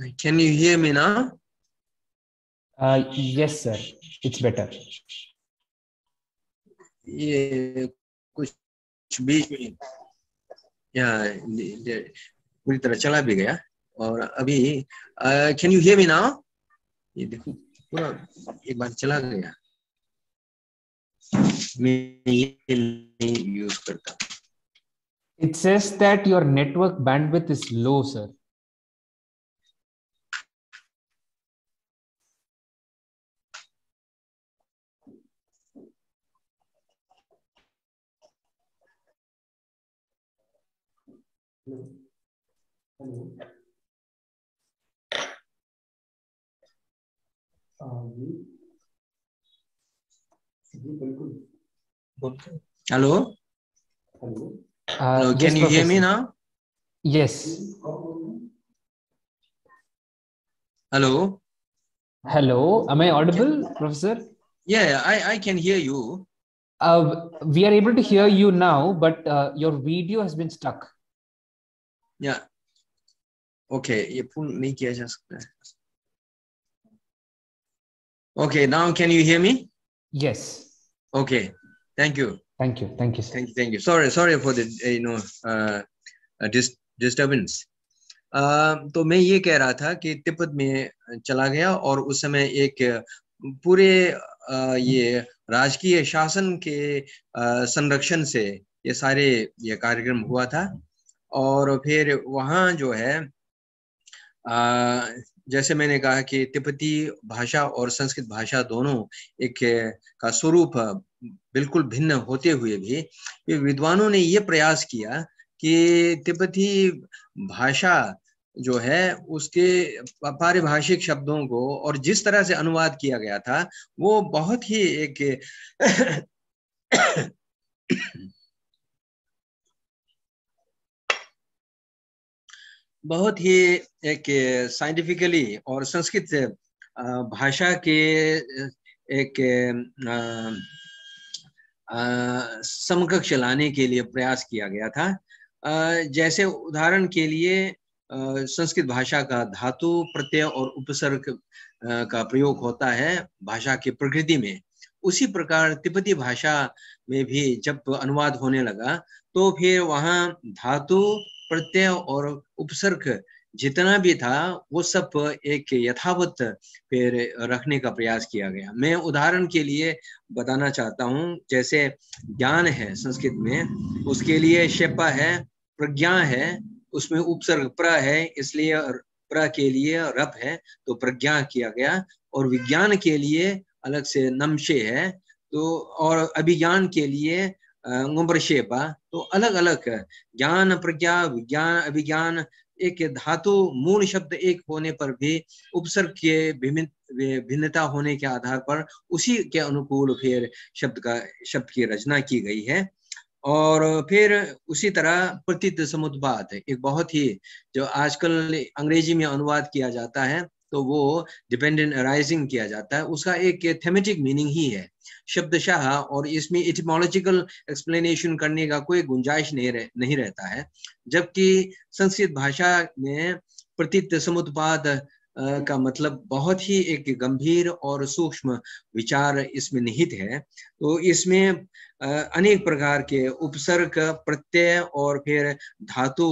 S2: actually. Can you hear me now? Uh, yes, sir.
S3: It's better. Yeah, पूरी तरह चला भी गया और अभी can you hear me now ये देखो पूरा एक बार चला गया मैं यूज करता it says that your network bandwidth is low sir
S2: Hello. Hello. जी जी बिल्कुल hello hello hello can you hear me
S3: am i audible professor yeah i i can hear you uh, we are able to hear you now but uh, your video has been stuck या okay ये पूर्ण नहीं किया जा सकता है okay now can you hear me yes okay thank you thank you thank you sir. thank you thank you sorry sorry for the uh, you know uh, uh, dis disturbance Uh, तो मैं ये कह रहा था कि तिब्बत में चला गया और उस समय एक uh, पूरे ये राजकीय शासन के संरक्षण से ये सारे ये कार्यक्रम हुआ था और फिर वहाँ जो है आ, जैसे मैंने कहा कि तिब्बती भाषा और संस्कृत भाषा दोनों एक का स्वरूप बिल्कुल भिन्न होते हुए भी विद्वानों ने ये प्रयास किया कि तिब्बती भाषा जो है उसके पारिभाषिक शब्दों को और जिस तरह से अनुवाद किया गया था वो बहुत ही एक हम्म। बहुत ही एक साइंटिफिकली और संस्कृत भाषा के एक समकक्ष लाने के लिए प्रयास किया गया था जैसे उदाहरण के लिए संस्कृत भाषा का धातु प्रत्यय और उपसर्ग का प्रयोग होता है भाषा की प्रकृति में उसी प्रकार तिब्बती भाषा में भी जब अनुवाद होने लगा तो फिर वहाँ धातु प्रत्यय और उपसर्ग जितना भी था वो सब एक यथावत फिर रखने का प्रयास किया गया मैं उदाहरण के लिए बताना चाहता हूँ जैसे ज्ञान है संस्कृत में उसके लिए शेपा है प्रज्ञा है उसमें उपसर्ग प्र है इसलिए प्र के लिए रप है तो प्रज्ञा किया गया और विज्ञान के लिए अलग से नमशे है तो और अभिज्ञान के लिए शेप हाँ। तो अलग अलग ज्ञान प्रज्ञा विज्ञान अभिज्ञान एक धातु मूल शब्द एक होने पर भी उपसर्ग के भिन्नता होने के आधार पर उसी के अनुकूल फिर शब्द का शब्द की रचना की गई है और फिर उसी तरह प्रतीत समुद्वाद एक बहुत ही जो आजकल अंग्रेजी में अनुवाद किया जाता है तो वो डिपेंडेंट अराइजिंग किया जाता है उसका एक थेमेटिक मीनिंग ही है शब्दशाह और इसमें इटिमोलॉजिकल एक्सप्लेनेशन करने का कोई गुंजाइश नहीं रह, नहीं रहता है जबकि संस्कृत भाषा में प्रतीत समुत्पाद का मतलब बहुत ही एक गंभीर और सूक्ष्म विचार इसमें निहित है तो इसमें अनेक प्रकार के उपसर्ग प्रत्यय और फिर धातु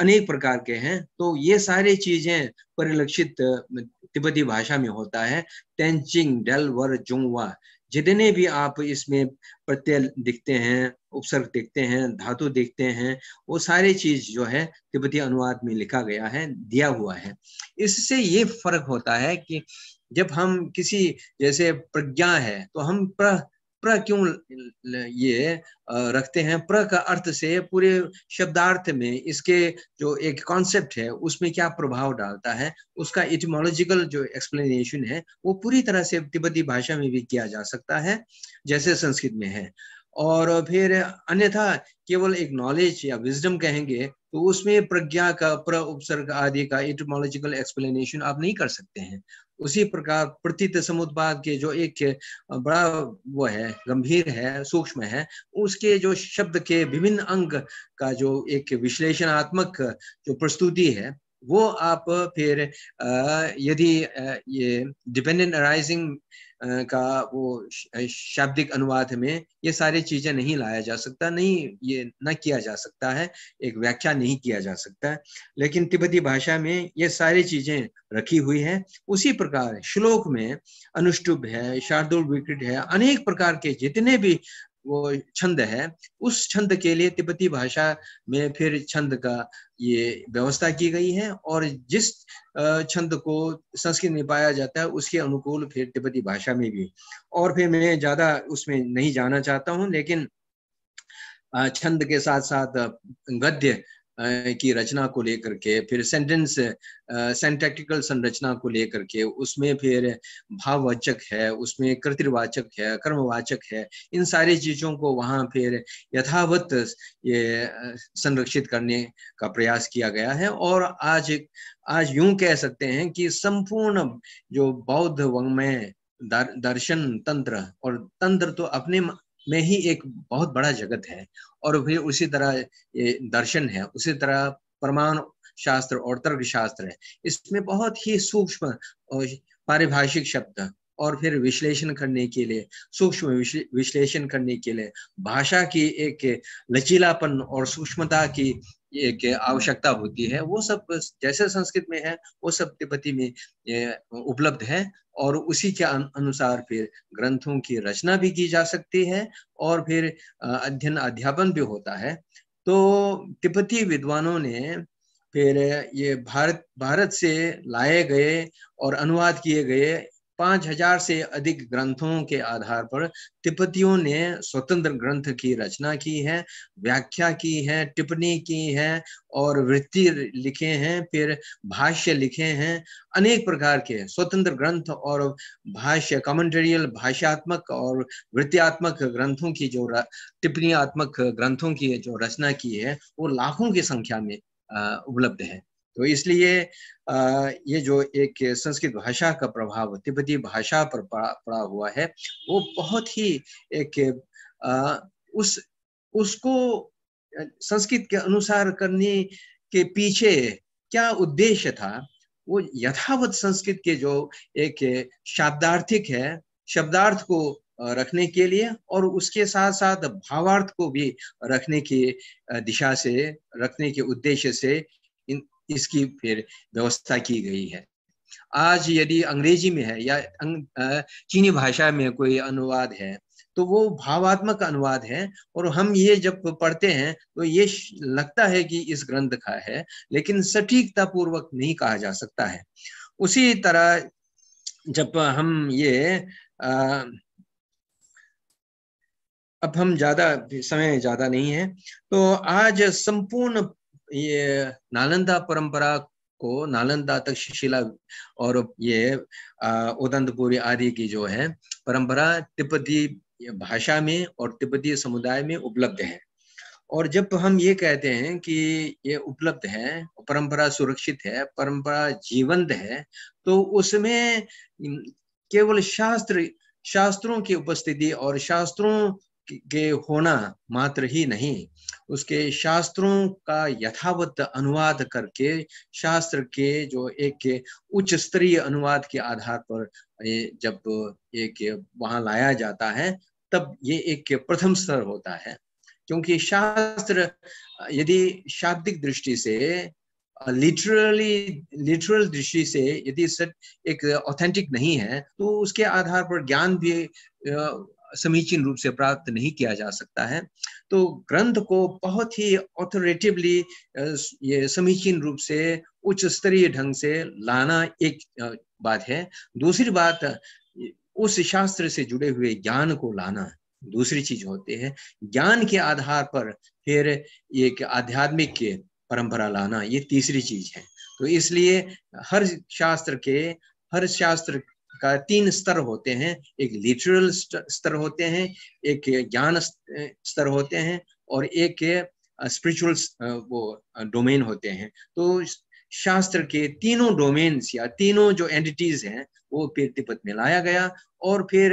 S3: अनेक प्रकार के हैं तो ये सारे चीजें परिलक्षित तिब्बती भाषा में होता है तेंचिंग डल वर जुंगवा जितने भी आप इसमें प्रत्यय दिखते हैं उपसर्ग देखते हैं धातु देखते हैं वो सारे चीज जो है तिब्बती अनुवाद में लिखा गया है दिया हुआ है इससे ये फर्क होता है कि जब हम किसी जैसे प्रज्ञा है तो हम प्र प्र क्यों ये रखते हैं प्र का अर्थ से पूरे शब्दार्थ में इसके जो एक कॉन्सेप्ट है उसमें क्या प्रभाव डालता है उसका इटमोलॉजिकल जो एक्सप्लेनेशन है वो पूरी तरह से तिब्बती भाषा में भी किया जा सकता है जैसे संस्कृत में है और फिर अन्यथा केवल एक नॉलेज या विजडम कहेंगे तो उसमें प्रज्ञा का प्र उपसर्ग आदि का इटमोलॉजिकल एक्सप्लेनेशन आप नहीं कर सकते हैं उसी प्रकार प्रतीत समुद्वाद के जो एक बड़ा वो है गंभीर है सूक्ष्म है उसके जो शब्द के विभिन्न अंग का जो एक विश्लेषणात्मक जो प्रस्तुति है वो आप फिर यदि ये डिपेंडेंट अराइजिंग का वो शाब्दिक अनुवाद में ये सारी चीजें नहीं लाया जा सकता नहीं ये न किया जा सकता है एक व्याख्या नहीं किया जा सकता लेकिन तिब्बती भाषा में ये सारी चीजें रखी हुई है उसी प्रकार श्लोक में अनुष्टुभ है शार्दुल विकृत है अनेक प्रकार के जितने भी वो छंद है उस छंद के लिए तिब्बती भाषा में फिर छंद का ये व्यवस्था की गई है और जिस छंद को संस्कृत में पाया जाता है उसके अनुकूल फिर तिब्बती भाषा में भी और फिर मैं ज़्यादा उसमें नहीं जाना चाहता हूँ लेकिन छंद के साथ साथ गद्य की रचना को लेकर के फिर सेंटेंस सेंटेक्टिकल संरचना को लेकर के उसमें फिर भाववाचक है उसमें कृतिवाचक है कर्मवाचक है इन सारी चीज़ों को वहां फिर यथावत ये संरक्षित करने का प्रयास किया गया है और आज आज यूं कह सकते हैं कि संपूर्ण जो बौद्ध वंग में दर्शन तंत्र और तंत्र तो अपने में ही एक बहुत बड़ा जगत है और भी उसी तरह दर्शन है उसी तरह प्रमाण शास्त्र और तर्क शास्त्र है इसमें बहुत ही सूक्ष्म और पारिभाषिक शब्द और फिर विश्लेषण करने के लिए सूक्ष्म विश्लेषण करने के लिए भाषा की एक लचीलापन और सूक्ष्मता की की आवश्यकता होती है वो सब जैसे संस्कृत में है वो सब तिब्बती में उपलब्ध है और उसी के अनुसार फिर ग्रंथों की रचना भी की जा सकती है और फिर अध्ययन अध्यापन भी होता है तो तिब्बती विद्वानों ने फिर ये भारत भारत से लाए गए और अनुवाद किए गए पांच हजार से अधिक ग्रंथों के आधार पर तिब्बतियों ने स्वतंत्र ग्रंथ की रचना की है व्याख्या की है टिप्पणी की है और वृत्ति लिखे हैं फिर भाष्य लिखे हैं अनेक प्रकार के स्वतंत्र ग्रंथ और भाष्य कमेंटेरियल भाषात्मक और वृत्तियात्मक ग्रंथों की जो टिप्पणियात्मक ग्रंथों की जो रचना की है वो लाखों की संख्या में उपलब्ध है तो इसलिए ये जो एक संस्कृत भाषा का प्रभाव तिब्बती भाषा पर पड़ा हुआ है वो बहुत ही एक उस उसको संस्कृत के अनुसार करने के पीछे क्या उद्देश्य था वो यथावत संस्कृत के जो एक शब्दार्थिक है शब्दार्थ को रखने के लिए और उसके साथ साथ भावार्थ को भी रखने की दिशा से रखने के उद्देश्य से इसकी फिर व्यवस्था की गई है आज यदि अंग्रेजी में है या अं, चीनी भाषा में कोई अनुवाद है तो वो भावात्मक अनुवाद है और हम ये जब पढ़ते हैं तो ये लगता है कि इस ग्रंथ का है लेकिन सटीकता पूर्वक नहीं कहा जा सकता है उसी तरह जब हम ये आ, अब हम ज्यादा समय ज्यादा नहीं है तो आज संपूर्ण ये नालंदा परंपरा को नालंदा तक शिशिला और ये उदंतपुरी आदि की जो है परंपरा तिब्बती भाषा में और तिब्बती समुदाय में उपलब्ध है और जब हम ये कहते हैं कि ये उपलब्ध है परंपरा सुरक्षित है परंपरा जीवंत है तो उसमें केवल शास्त्र शास्त्रों की उपस्थिति और शास्त्रों के होना मात्र ही नहीं उसके शास्त्रों का यथावत अनुवाद करके शास्त्र के जो एक उच्च स्तरीय अनुवाद के आधार पर जब एक वहां लाया जाता है तब ये एक प्रथम स्तर होता है क्योंकि शास्त्र यदि शाब्दिक दृष्टि से लिटरली लिटरल दृष्टि से यदि सच एक ऑथेंटिक नहीं है तो उसके आधार पर ज्ञान भी समीचीन रूप से प्राप्त नहीं किया जा सकता है तो ग्रंथ को बहुत ही ऑथोरेटिवली ये समीचीन रूप से उच्च स्तरीय ढंग से लाना एक बात है दूसरी बात उस शास्त्र से जुड़े हुए ज्ञान को लाना दूसरी चीज होती है ज्ञान के आधार पर फिर एक आध्यात्मिक परंपरा लाना ये तीसरी चीज है तो इसलिए हर शास्त्र के हर शास्त्र का तीन स्तर होते हैं एक लिटरल स्तर होते हैं एक ज्ञान स्तर होते हैं और एक स्पिरिचुअल वो डोमेन होते हैं तो शास्त्र के तीनों डोमेन्स या तीनों जो एंटिटीज हैं वो फिर तिब्बत में लाया गया और फिर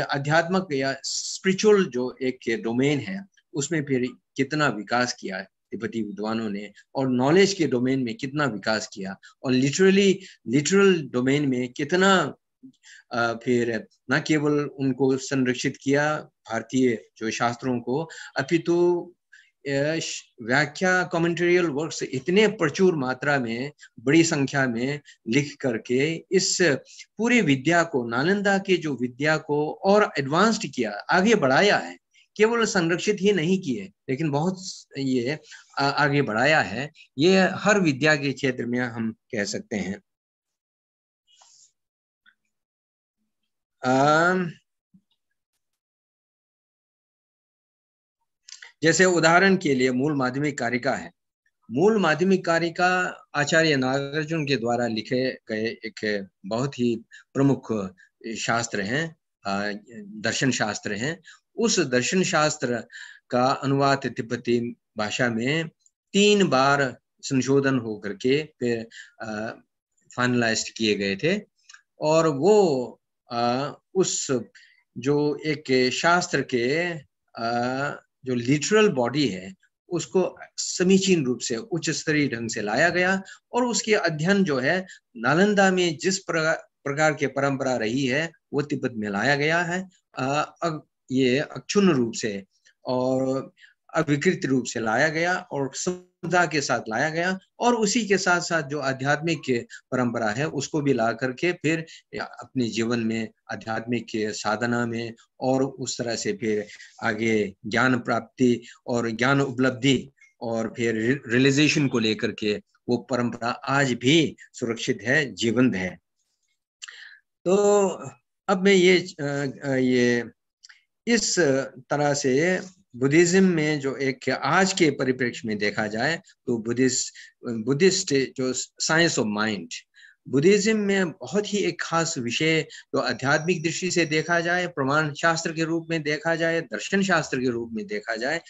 S3: अध्यात्मक या स्पिरिचुअल जो एक डोमेन है उसमें फिर कितना विकास किया तिब्बती विद्वानों ने और नॉलेज के डोमेन में कितना विकास किया और लिटरली लिटरल डोमेन में कितना फिर न केवल उनको संरक्षित किया भारतीय जो शास्त्रों को अपितु तो व्याख्या कॉमेंटेरियल वर्क्स इतने प्रचुर मात्रा में बड़ी संख्या में लिख करके इस पूरी विद्या को नालंदा के जो विद्या को और एडवांस्ड किया आगे बढ़ाया है केवल संरक्षित ही नहीं किए लेकिन बहुत ये आगे बढ़ाया है ये हर विद्या के क्षेत्र में हम कह सकते हैं आ, जैसे उदाहरण के लिए मूल माध्यमिक कारिका है मूल माध्यमिक कारिका आचार्य नागार्जुन के द्वारा लिखे गए एक बहुत ही प्रमुख शास्त्र हैं दर्शन शास्त्र हैं उस दर्शन शास्त्र का अनुवाद तिब्बती भाषा में तीन बार संशोधन हो करके फिर फाइनलाइज किए गए थे और वो उस जो एक शास्त्र के जो लिटरल बॉडी है उसको समीचीन रूप से उच्च स्तरीय ढंग से लाया गया और उसके अध्ययन जो है नालंदा में जिस प्रकार के परंपरा रही है वो तिब्बत में लाया गया है अः ये अक्षुण रूप से और विकृत रूप से लाया गया और श्रद्धा के साथ लाया गया और उसी के साथ साथ जो आध्यात्मिक परंपरा है उसको भी ला करके फिर अपने जीवन में आध्यात्मिक साधना में और उस तरह से फिर आगे ज्ञान प्राप्ति और ज्ञान उपलब्धि और फिर रियलाइजेशन को लेकर के वो परंपरा आज भी सुरक्षित है जीवंत है तो अब मैं ये ये इस तरह से बुद्धिज्म में जो एक आज के परिप्रेक्ष्य में देखा जाए तो बुद्धिस्ट बुद्धिस्ट जो साइंस ऑफ माइंड बुद्धिज्म में बहुत ही एक खास विषय जो तो आध्यात्मिक दृष्टि से देखा जाए प्रमाण शास्त्र के रूप में देखा जाए दर्शन शास्त्र के रूप में देखा जाए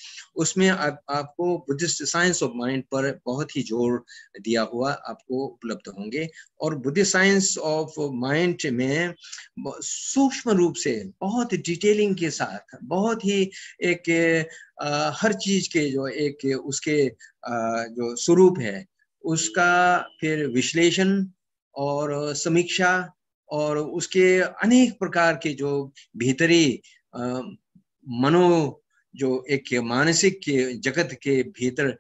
S3: उसमें आप, आपको बुद्धिस्ट साइंस ऑफ माइंड पर बहुत ही जोर दिया हुआ आपको उपलब्ध होंगे और बुद्धिस्ट साइंस ऑफ माइंड में सूक्ष्म रूप से बहुत डिटेलिंग के साथ बहुत ही एक आ, हर चीज के जो एक उसके आ, जो स्वरूप है उसका फिर विश्लेषण और समीक्षा और उसके अनेक प्रकार के जो भीतरी मनो जो एक मानसिक जगत के भीतर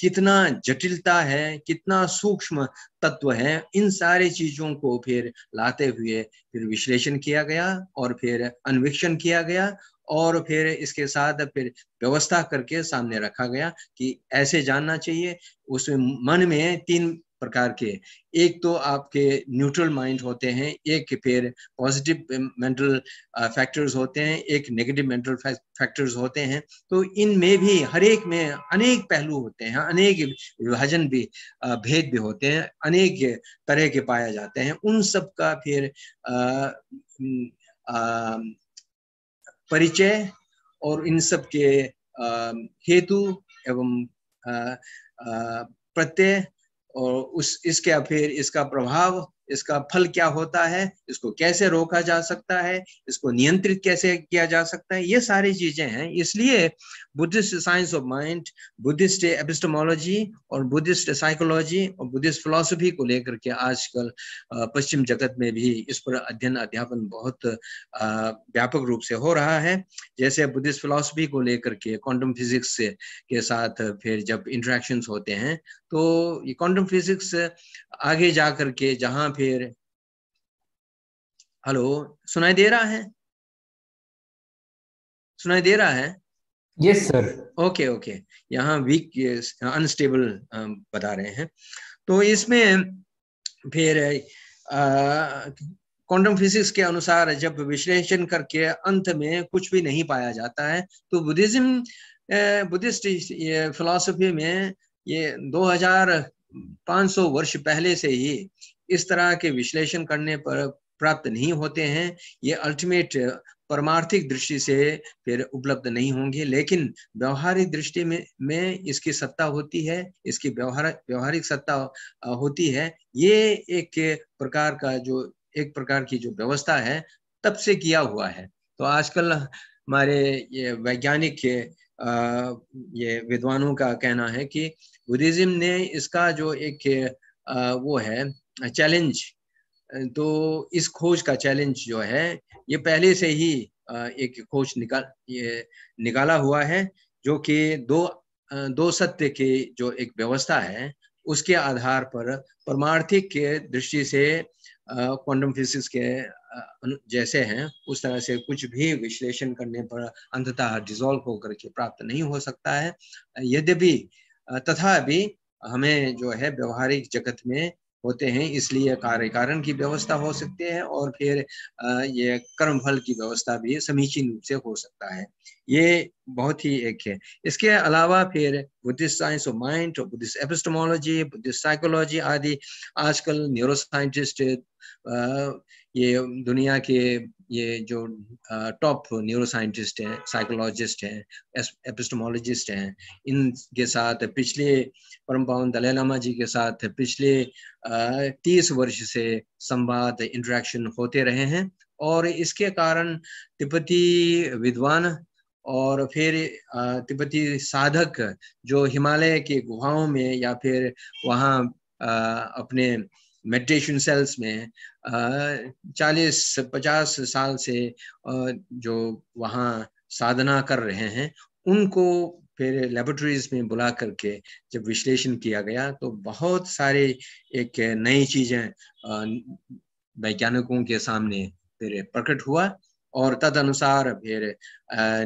S3: कितना जटिलता है कितना सूक्ष्म तत्व है इन सारे चीजों को फिर लाते हुए फिर विश्लेषण किया गया और फिर अन्वेक्षण किया गया और फिर इसके साथ फिर व्यवस्था करके सामने रखा गया कि ऐसे जानना चाहिए उसमें मन में तीन प्रकार के एक तो आपके न्यूट्रल माइंड होते हैं एक फिर पॉजिटिव मेंटल फैक्टर्स होते हैं एक नेगेटिव मेंटल फैक्टर्स होते हैं तो इनमें भी हर एक में अनेक पहलू होते हैं अनेक विभाजन भी uh, भेद भी होते हैं अनेक तरह के पाए जाते हैं उन सब का फिर uh, um, परिचय और इन सब के um, हेतु एवं uh, प्रत्यय और उस इसका फिर इसका प्रभाव इसका फल क्या होता है इसको कैसे रोका जा सकता है इसको नियंत्रित कैसे किया जा सकता है ये सारी चीजें हैं इसलिए Buddhist science of mind Buddhist epistemology और बुद्धिस्ट साइकोलॉजी और बुद्धिस्ट फिलोसफी को लेकर के आजकल पश्चिम जगत में भी इस पर अध्ययन अध्यापन बहुत व्यापक रूप से हो रहा है जैसे बुद्धिस्ट फिलोसफी को लेकर के क्वांटम फिजिक्स के साथ फिर जब इंट्रैक्शन होते हैं तो ये क्वांटम फिजिक्स आगे जा करके जहां फिर हेलो सुनाई दे रहा है सुनाई दे रहा है यस सर ओके ओके यहाँ वीक अनस्टेबल um, बता रहे हैं तो इसमें फिर क्वांटम फिजिक्स के अनुसार जब विश्लेषण करके अंत में कुछ भी नहीं पाया जाता है तो बुद्धिज्म बुद्धिस्ट फिलोसफी में ये 2500 वर्ष पहले से ही इस तरह के विश्लेषण करने पर प्राप्त नहीं होते हैं ये अल्टीमेट परमार्थिक दृष्टि से फिर उपलब्ध नहीं होंगे लेकिन व्यवहारिक दृष्टि में में इसकी सत्ता होती है इसकी व्यवहार व्यवहारिक सत्ता होती है ये एक प्रकार का जो एक प्रकार की जो व्यवस्था है तब से किया हुआ है तो आजकल हमारे ये वैज्ञानिक ये विद्वानों का कहना है कि बुद्धिज़्म ने इसका जो एक वो है चैलेंज तो इस खोज का चैलेंज जो है ये पहले से ही एक खोज निकाल ये निकाला हुआ है जो कि दो दो सत्य के जो एक व्यवस्था है उसके आधार पर परमार्थिक के दृष्टि से क्वांटम फिजिक्स के जैसे हैं उस तरह से कुछ भी विश्लेषण करने पर अंततः डिजोल्व होकर के प्राप्त नहीं हो सकता है यद्यपि तथा भी हमें जो है व्यवहारिक जगत में होते हैं इसलिए कार्य कारण की व्यवस्था हो सकती है और फिर ये कर्म फल की व्यवस्था भी समीचीन रूप से हो सकता है ये बहुत ही एक है इसके अलावा फिर Buddhist science of mind Buddhist epistemology Buddhist psychology आदि आजकल न्यूरो साइंटिस्ट ये दुनिया के ये जो टॉप न्यूरो साइंटिस्ट हैं साइकोलॉजिस्ट हैं एपिस्टोमोलॉजिस्ट हैं इनके साथ पिछले परम पावन दलाई लामा जी के साथ पिछले तीस वर्ष से संवाद इंटरेक्शन होते रहे हैं और इसके कारण तिब्बती विद्वान और फिर तिब्बती साधक जो हिमालय के गुहाओं में या फिर वहाँ अपने मेडिटेशन सेल्स में चालीस पचास साल से जो वहाँ साधना कर रहे हैं उनको फिर लेबोरेटरीज में बुला करके जब विश्लेषण किया गया तो बहुत सारे एक नई चीजें वैज्ञानिकों के सामने फिर प्रकट हुआ और तद अनुसार फिर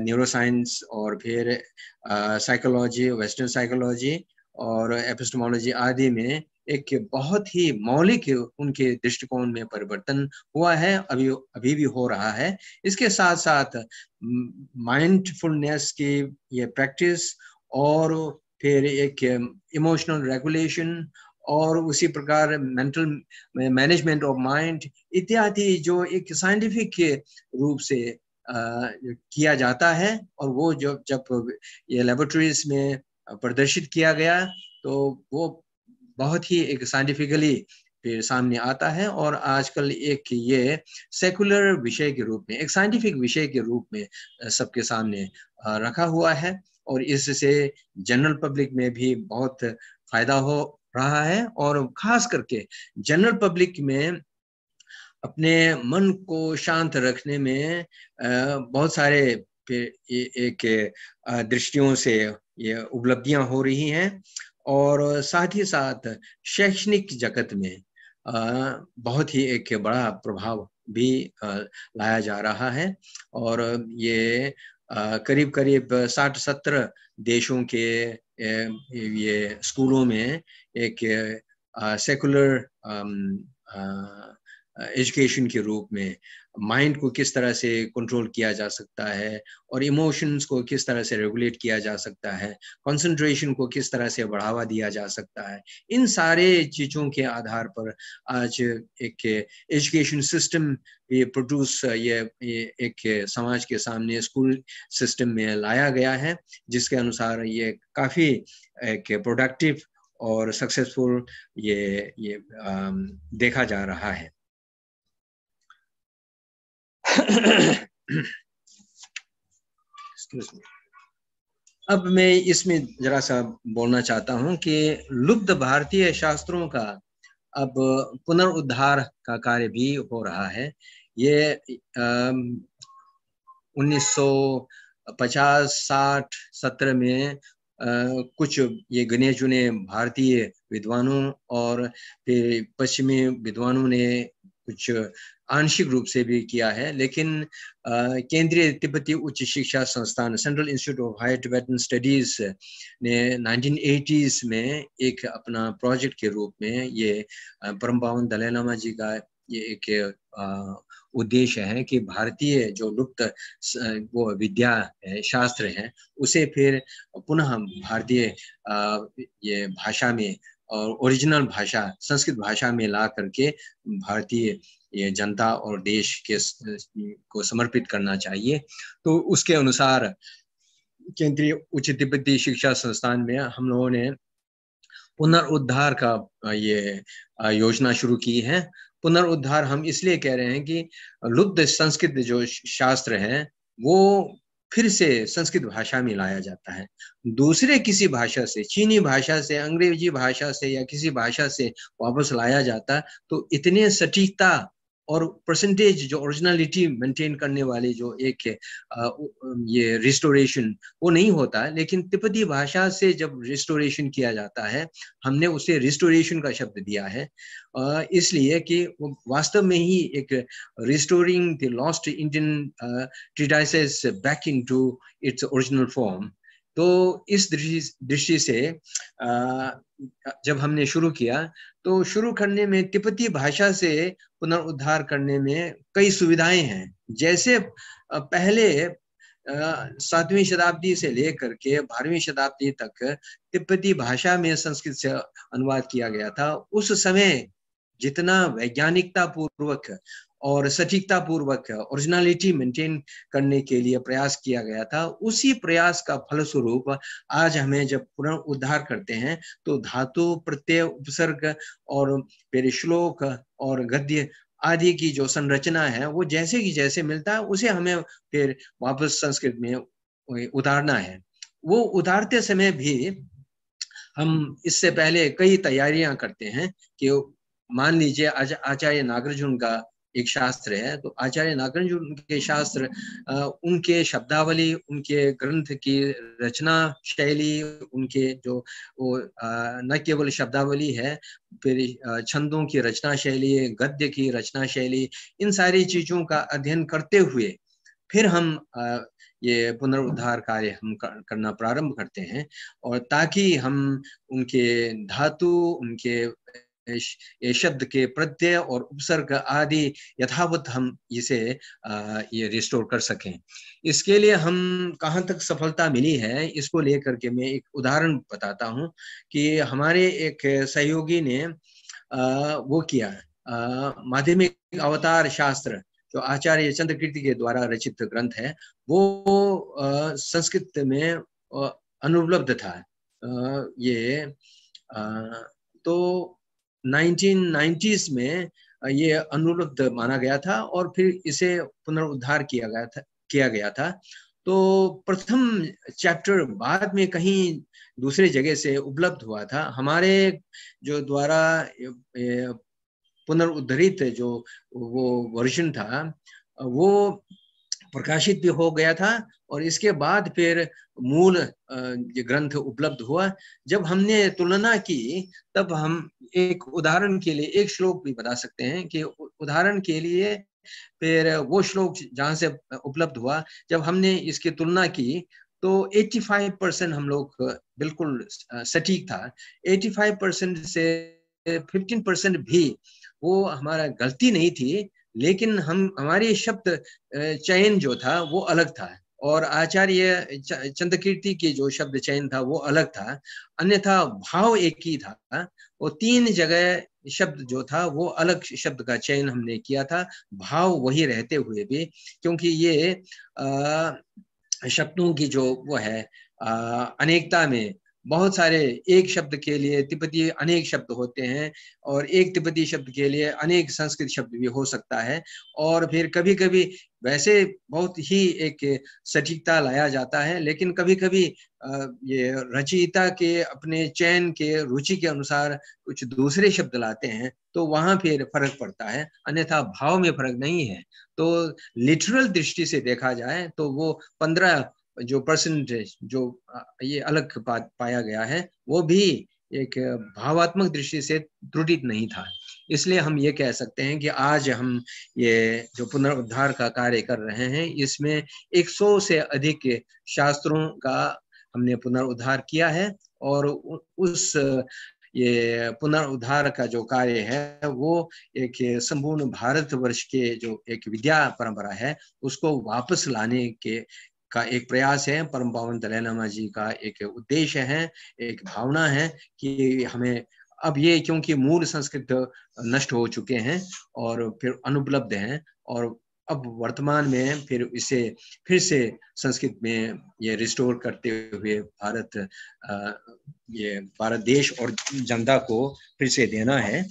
S3: न्यूरोसाइंस और फिर साइकोलॉजी वेस्टर्न साइकोलॉजी और एपिस्टमोलॉजी आदि में एक बहुत ही मौलिक उनके दृष्टिकोण में परिवर्तन हुआ है अभी अभी भी हो रहा है इसके साथ साथ माइंडफुलनेस की ये प्रैक्टिस और फिर एक इमोशनल रेगुलेशन और उसी प्रकार मेंटल मैनेजमेंट ऑफ माइंड इत्यादि जो एक साइंटिफिक रूप से आ, किया जाता है और वो जब जब ये लेबोरेटरीज में प्रदर्शित किया गया तो वो बहुत ही एक साइंटिफिकली फिर सामने आता है और आजकल एक ये सेकुलर विषय के रूप में एक साइंटिफिक विषय के रूप में सबके सामने रखा हुआ है और इससे जनरल पब्लिक में भी बहुत फायदा हो रहा है और खास करके जनरल पब्लिक में अपने मन को शांत रखने में बहुत सारे एक दृष्टियों से ये उपलब्धियां हो रही हैं और साथ ही साथ शैक्षणिक जगत में बहुत ही एक बड़ा प्रभाव भी लाया जा रहा है और ये करीब करीब साठ सत्रह देशों के ये स्कूलों में एक सेकुलर एजुकेशन के रूप में माइंड को किस तरह से कंट्रोल किया जा सकता है और इमोशंस को किस तरह से रेगुलेट किया जा सकता है कंसंट्रेशन को किस तरह से बढ़ावा दिया जा सकता है इन सारे चीज़ों के आधार पर आज एक एजुकेशन सिस्टम ये प्रोड्यूस ये, एक समाज के सामने स्कूल सिस्टम में लाया गया है जिसके अनुसार ये काफ़ी एक प्रोडक्टिव और सक्सेसफुल ये ये आ, देखा जा रहा है अब मैं इसमें जरा सा बोलना चाहता हूं कि लुप्त भारतीय शास्त्रों का अब पुनरुद्धार का कार्य भी हो रहा है ये उन्नीस सौ पचास साठ सत्र में आ, कुछ ये गने चुने भारतीय विद्वानों और फिर पश्चिमी विद्वानों ने कुछ आंशिक रूप से भी किया है लेकिन केंद्रीय तिब्बती उच्च शिक्षा संस्थान central institute of higher Tibetan studies ने 1980s में एक अपना प्रोजेक्ट के रूप में ये परम पावन दलाई लामा जी का ये एक उद्देश्य है कि भारतीय जो लुप्त वो विद्या है शास्त्र है उसे फिर पुनः भारतीय ये भाषा में और ओरिजिनल भाषा संस्कृत भाषा में ला करके भारतीय ये जनता और देश के को समर्पित करना चाहिए तो उसके अनुसार केंद्रीय उच्च तिब्बती शिक्षा संस्थान में हम लोगों ने पुनरुद्धार का ये योजना शुरू की है पुनरुद्धार हम इसलिए कह रहे हैं कि लुप्त संस्कृत जो शास्त्र है वो फिर से संस्कृत भाषा में लाया जाता है दूसरे किसी भाषा से चीनी भाषा से अंग्रेजी भाषा से या किसी भाषा से वापस लाया जाता तो इतने सटीकता और परसेंटेज जो ओरिजिनलिटी मेंटेन करने वाले जो एक है ये रिस्टोरेशन वो नहीं होता है लेकिन तिब्बती भाषा से जब रिस्टोरेशन किया जाता है हमने उसे रिस्टोरेशन का शब्द दिया है इसलिए कि वो वास्तव में ही एक restoring the lost Indian treatises back into its original form तो इस दृष्टि से जब हमने शुरू किया तो शुरू करने में तिब्बती भाषा से पुनरुद्धार करने में कई सुविधाएं हैं जैसे पहले सातवीं शताब्दी से लेकर के बारहवीं शताब्दी तक तिब्बती भाषा में संस्कृत से अनुवाद किया गया था उस समय जितना वैज्ञानिकता पूर्वक और सटीकता पूर्वक ओरिजिनलिटी मेंटेन करने के लिए प्रयास किया गया था उसी प्रयास का फलस्वरूप आज हमें जब पुनः उद्धार करते हैं तो धातु प्रत्यय उपसर्ग और फिर श्लोक और गद्य आदि की जो संरचना है वो जैसे की जैसे मिलता है उसे हमें फिर वापस संस्कृत में उतारना है वो उतारते समय भी हम इससे पहले कई तैयारियां करते हैं कि मान लीजिए आचार्य नागार्जुन का एक शास्त्र है तो आचार्य जो उनके शास्त्र उनके शब्दावली उनके ग्रंथ की रचना शैली उनके जो वो न केवल शब्दावली है फिर छंदों की रचना शैली गद्य की रचना शैली इन सारी चीजों का अध्ययन करते हुए फिर हम ये पुनरुद्धार कार्य हम करना प्रारंभ करते हैं और ताकि हम उनके धातु उनके ये शब्द के प्रत्यय और उपसर्ग आदि यथावत हम इसे ये रिस्टोर कर सकें इसके लिए हम कहाँ तक सफलता मिली है इसको लेकर के मैं एक उदाहरण बताता हूँ कि हमारे एक सहयोगी ने वो किया माध्यमिक अवतार शास्त्र जो आचार्य चंद्रकीर्ति के द्वारा रचित ग्रंथ है वो संस्कृत में अनुपलब्ध था ये तो 1990s में ये अनुरुद्ध माना गया था और फिर इसे पुनरुद्धार किया गया था किया गया था तो प्रथम चैप्टर बाद में कहीं दूसरे जगह से उपलब्ध हुआ था हमारे जो द्वारा पुनरुद्धरित जो वो वर्जन था वो प्रकाशित भी हो गया था और इसके बाद फिर मूल ये ग्रंथ उपलब्ध हुआ जब हमने तुलना की तब हम एक उदाहरण के लिए एक श्लोक भी बता सकते हैं कि उदाहरण के लिए फिर वो श्लोक जहां से उपलब्ध हुआ जब हमने इसकी तुलना की तो 85 परसेंट हम लोग बिल्कुल सटीक था 85 परसेंट से 15 परसेंट भी वो हमारा गलती नहीं थी लेकिन हम हमारी शब्द चयन जो था वो अलग था और आचार्य चंद्रकीर्ति के जो शब्द चयन था वो अलग था अन्यथा भाव एक ही था वो तीन जगह शब्द जो था वो अलग शब्द का चयन हमने किया था भाव वही रहते हुए भी क्योंकि ये अः शब्दों की जो वो है अनेकता में बहुत सारे एक शब्द के लिए तिब्बती अनेक शब्द होते हैं और एक तिब्बती शब्द के लिए अनेक संस्कृत शब्द भी हो सकता है और फिर कभी कभी वैसे बहुत ही एक सटीकता लाया जाता है लेकिन कभी कभी ये रचयिता के अपने चयन के रुचि के अनुसार कुछ दूसरे शब्द लाते हैं तो वहां फिर फर्क पड़ता है अन्यथा भाव में फर्क नहीं है तो लिटरल दृष्टि से देखा जाए तो वो पंद्रह जो परसेंटेज जो ये अलग पाया गया है वो भी एक भावात्मक दृष्टि से त्रुटित नहीं था इसलिए हम ये कह सकते हैं कि आज हम ये जो पुनरुद्धार का कार्य कर रहे हैं इसमें 100 से अधिक शास्त्रों का हमने पुनरुद्धार किया है और उस ये पुनरुद्धार का जो कार्य है वो एक संपूर्ण भारत वर्ष के जो एक विद्या परंपरा है उसको वापस लाने के का एक प्रयास है परम पावन दलाई लामा जी का एक उद्देश्य है एक भावना है कि हमें अब ये क्योंकि मूल संस्कृत नष्ट हो चुके हैं और फिर अनुपलब्ध हैं और अब वर्तमान में फिर इसे फिर से संस्कृत में ये रिस्टोर करते हुए भारत ये भारत देश और जनता को फिर से देना है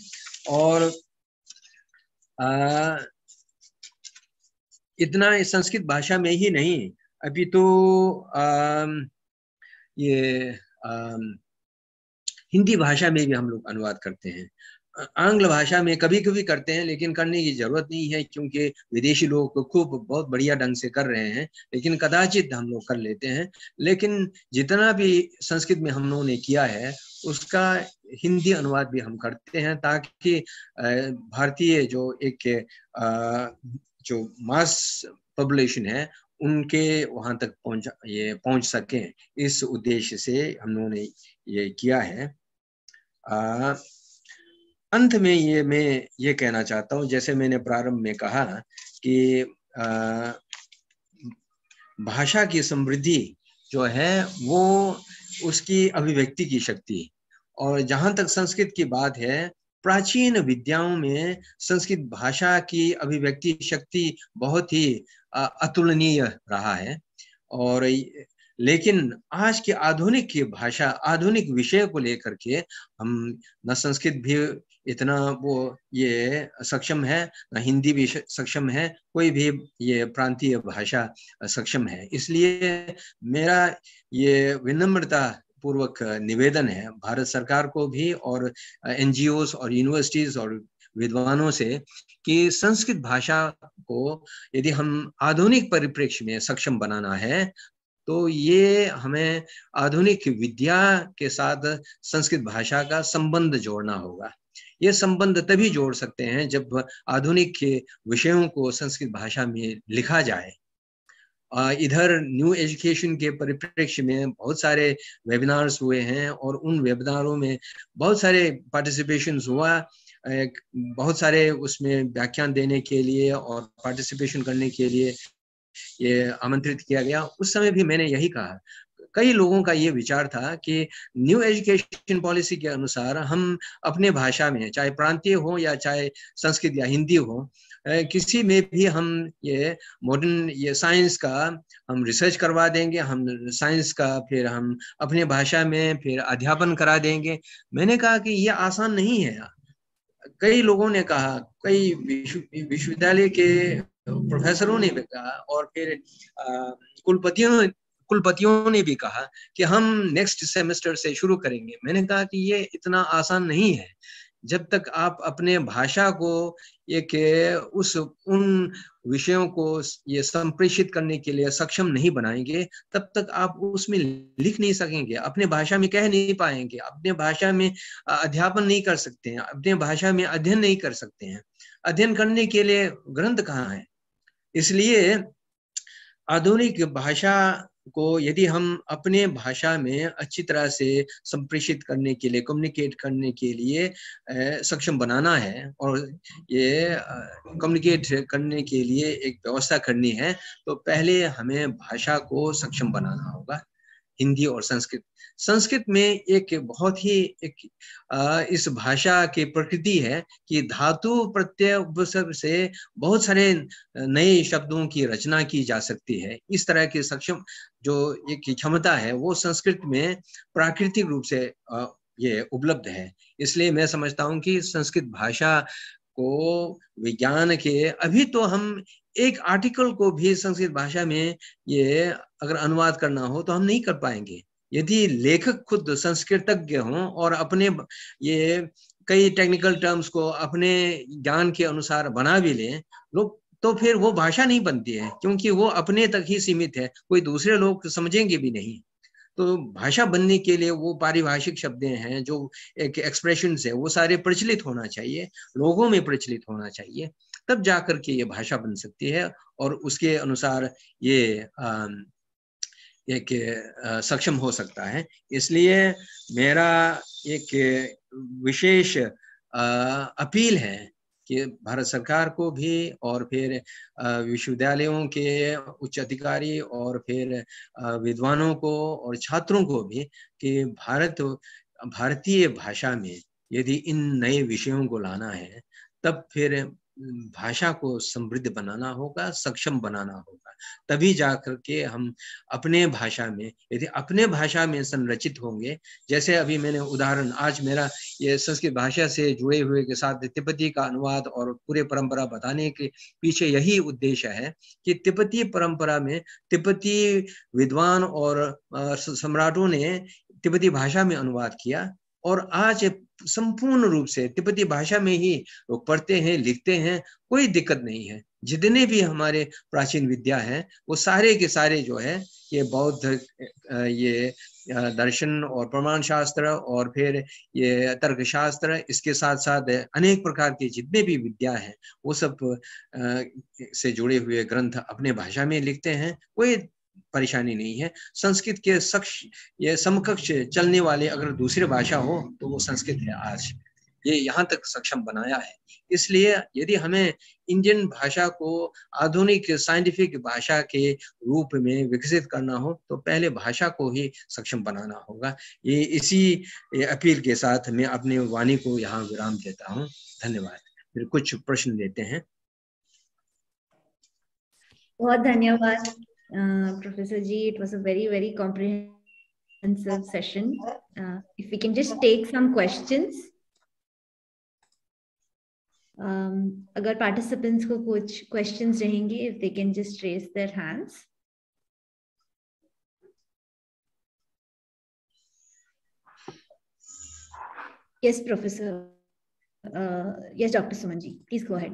S3: और आ, इतना संस्कृत भाषा में ही नहीं अभी तो um, ये हिंदी भाषा में भी हम लोग अनुवाद करते हैं आंग्ल भाषा में कभी कभी करते हैं लेकिन करने की जरूरत नहीं है क्योंकि विदेशी लोग तो खूब बहुत बढ़िया ढंग से कर रहे हैं लेकिन कदाचित हम लोग कर लेते हैं लेकिन जितना भी संस्कृत में हम लोगों ने किया है उसका हिंदी अनुवाद भी हम करते हैं ताकि भारतीय जो एक जो मास पॉपुलेशन है उनके वहां तक पहुंच ये पहुंच सके इस उद्देश्य से हम लोगों ने ये किया है आ, अंत में ये मैं ये कहना चाहता हूँ जैसे मैंने प्रारंभ में कहा कि आ, भाषा की समृद्धि जो है वो उसकी अभिव्यक्ति की शक्ति और जहां तक संस्कृत की बात है प्राचीन विद्याओं में संस्कृत भाषा की अभिव्यक्ति शक्ति बहुत ही अतुलनीय रहा है और लेकिन आज के आधुनिक की भाषा आधुनिक विषय को लेकर के हम न संस्कृत भी इतना वो ये सक्षम है न हिंदी भी सक्षम है कोई भी ये प्रांतीय भाषा सक्षम है इसलिए मेरा ये विनम्रता पूर्वक निवेदन है भारत सरकार को भी और एनजीओस और यूनिवर्सिटीज और विद्वानों से कि संस्कृत भाषा को यदि हम आधुनिक परिप्रेक्ष्य में सक्षम बनाना है तो ये हमें आधुनिक विद्या के साथ संस्कृत भाषा का संबंध जोड़ना होगा ये संबंध तभी जोड़ सकते हैं जब आधुनिक के विषयों को संस्कृत भाषा में लिखा जाए इधर न्यू एजुकेशन के परिप्रेक्ष्य में बहुत सारे वेबिनार्स हुए हैं और उन वेबिनारों में बहुत सारे पार्टिसिपेशन हुआ बहुत सारे उसमें व्याख्यान देने के लिए और पार्टिसिपेशन करने के लिए ये आमंत्रित किया गया उस समय भी मैंने यही कहा कई लोगों का ये विचार था कि न्यू एजुकेशन पॉलिसी के अनुसार हम अपने भाषा में चाहे प्रांतीय हो या चाहे संस्कृत या हिंदी हो किसी में भी हम ये मॉडर्न ये साइंस का हम रिसर्च करवा देंगे हम साइंस का फिर हम अपने भाषा में फिर अध्यापन करा देंगे मैंने कहा कि ये आसान नहीं है कई लोगों ने कहा कई विश्वविद्यालय के प्रोफेसरों ने भी कहा और फिर कुलपतियों कुलपतियों ने भी कहा कि हम नेक्स्ट सेमेस्टर से शुरू करेंगे मैंने कहा कि ये इतना आसान नहीं है जब तक आप अपने भाषा को एक उस उन विषयों को ये संप्रेषित करने के लिए सक्षम नहीं बनाएंगे तब तक आप उसमें लिख नहीं सकेंगे अपने भाषा में कह नहीं पाएंगे अपने भाषा में अध्यापन नहीं कर सकते हैं अपने भाषा में अध्ययन नहीं कर सकते हैं अध्ययन करने के लिए ग्रंथ कहाँ है इसलिए आधुनिक भाषा को यदि हम अपने भाषा में अच्छी तरह से संप्रेषित करने के लिए कम्युनिकेट करने के लिए सक्षम बनाना है और ये कम्युनिकेट करने के लिए एक व्यवस्था करनी है तो पहले हमें भाषा को सक्षम बनाना होगा हिंदी और संस्कृत संस्कृत में एक बहुत ही एक इस भाषा की प्रकृति है कि धातु प्रत्यय से बहुत सारे नए शब्दों की रचना की जा सकती है इस तरह के सक्षम जो ये क्षमता है वो संस्कृत में प्राकृतिक रूप से ये उपलब्ध है इसलिए मैं समझता हूँ कि संस्कृत भाषा को विज्ञान के अभी तो हम एक आर्टिकल को भी संस्कृत भाषा में ये अगर अनुवाद करना हो तो हम नहीं कर पाएंगे यदि लेखक खुद संस्कृतज्ञ हों और अपने ये कई टेक्निकल टर्म्स को अपने ज्ञान के अनुसार बना भी लें लोग तो फिर वो भाषा नहीं बनती है क्योंकि वो अपने तक ही सीमित है कोई दूसरे लोग समझेंगे भी नहीं तो भाषा बनने के लिए वो पारिभाषिक शब्द हैं जो एक एक्सप्रेशन है वो सारे प्रचलित होना चाहिए लोगों में प्रचलित होना चाहिए तब जा करके ये भाषा बन सकती है और उसके अनुसार ये आ, एक आ, सक्षम हो सकता है इसलिए मेरा एक विशेष अपील है कि भारत सरकार को भी और फिर विश्वविद्यालयों के उच्च अधिकारी और फिर विद्वानों को और छात्रों को भी कि भारत भारतीय भाषा में यदि इन नए विषयों को लाना है तब फिर भाषा को समृद्ध बनाना होगा सक्षम बनाना होगा तभी जाकर के हम अपने भाषा में यदि अपने भाषा में संरचित होंगे जैसे अभी मैंने उदाहरण आज मेरा ये संस्कृत भाषा से जुड़े हुए के साथ तिब्बती का अनुवाद और पूरे परंपरा बताने के पीछे यही उद्देश्य है कि तिब्बती परंपरा में तिब्बती विद्वान और सम्राटों ने तिब्बती भाषा में अनुवाद किया और आज संपूर्ण रूप से तिब्बती भाषा में ही लोग पढ़ते हैं लिखते हैं कोई दिक्कत नहीं है जितने भी हमारे प्राचीन विद्या है वो सारे के सारे जो है ये बौद्ध ये दर्शन और प्रमाण शास्त्र और फिर ये तर्क शास्त्र इसके साथ साथ अनेक प्रकार के जितने भी विद्या है वो सब से जुड़े हुए ग्रंथ अपने भाषा में लिखते हैं कोई परेशानी नहीं है संस्कृत के सक्ष ये समकक्ष चलने वाले अगर दूसरी भाषा हो तो वो संस्कृत है आज ये यहाँ तक सक्षम बनाया है इसलिए यदि हमें इंडियन भाषा को आधुनिक साइंटिफिक भाषा के रूप में विकसित करना हो तो पहले भाषा को ही सक्षम बनाना होगा ये इसी अपील के साथ मैं अपने वाणी को यहाँ विराम देता हूँ धन्यवाद फिर कुछ प्रश्न लेते हैं
S1: बहुत धन्यवाद Uh, Professor G. It was a very, very comprehensive session. Uh, if we can just take some questions. Um, अगर participants को कुछ questions if they can just raise their hands.
S2: Yes, Professor. Uh, yes, Dr. Sumanji,
S1: please go ahead.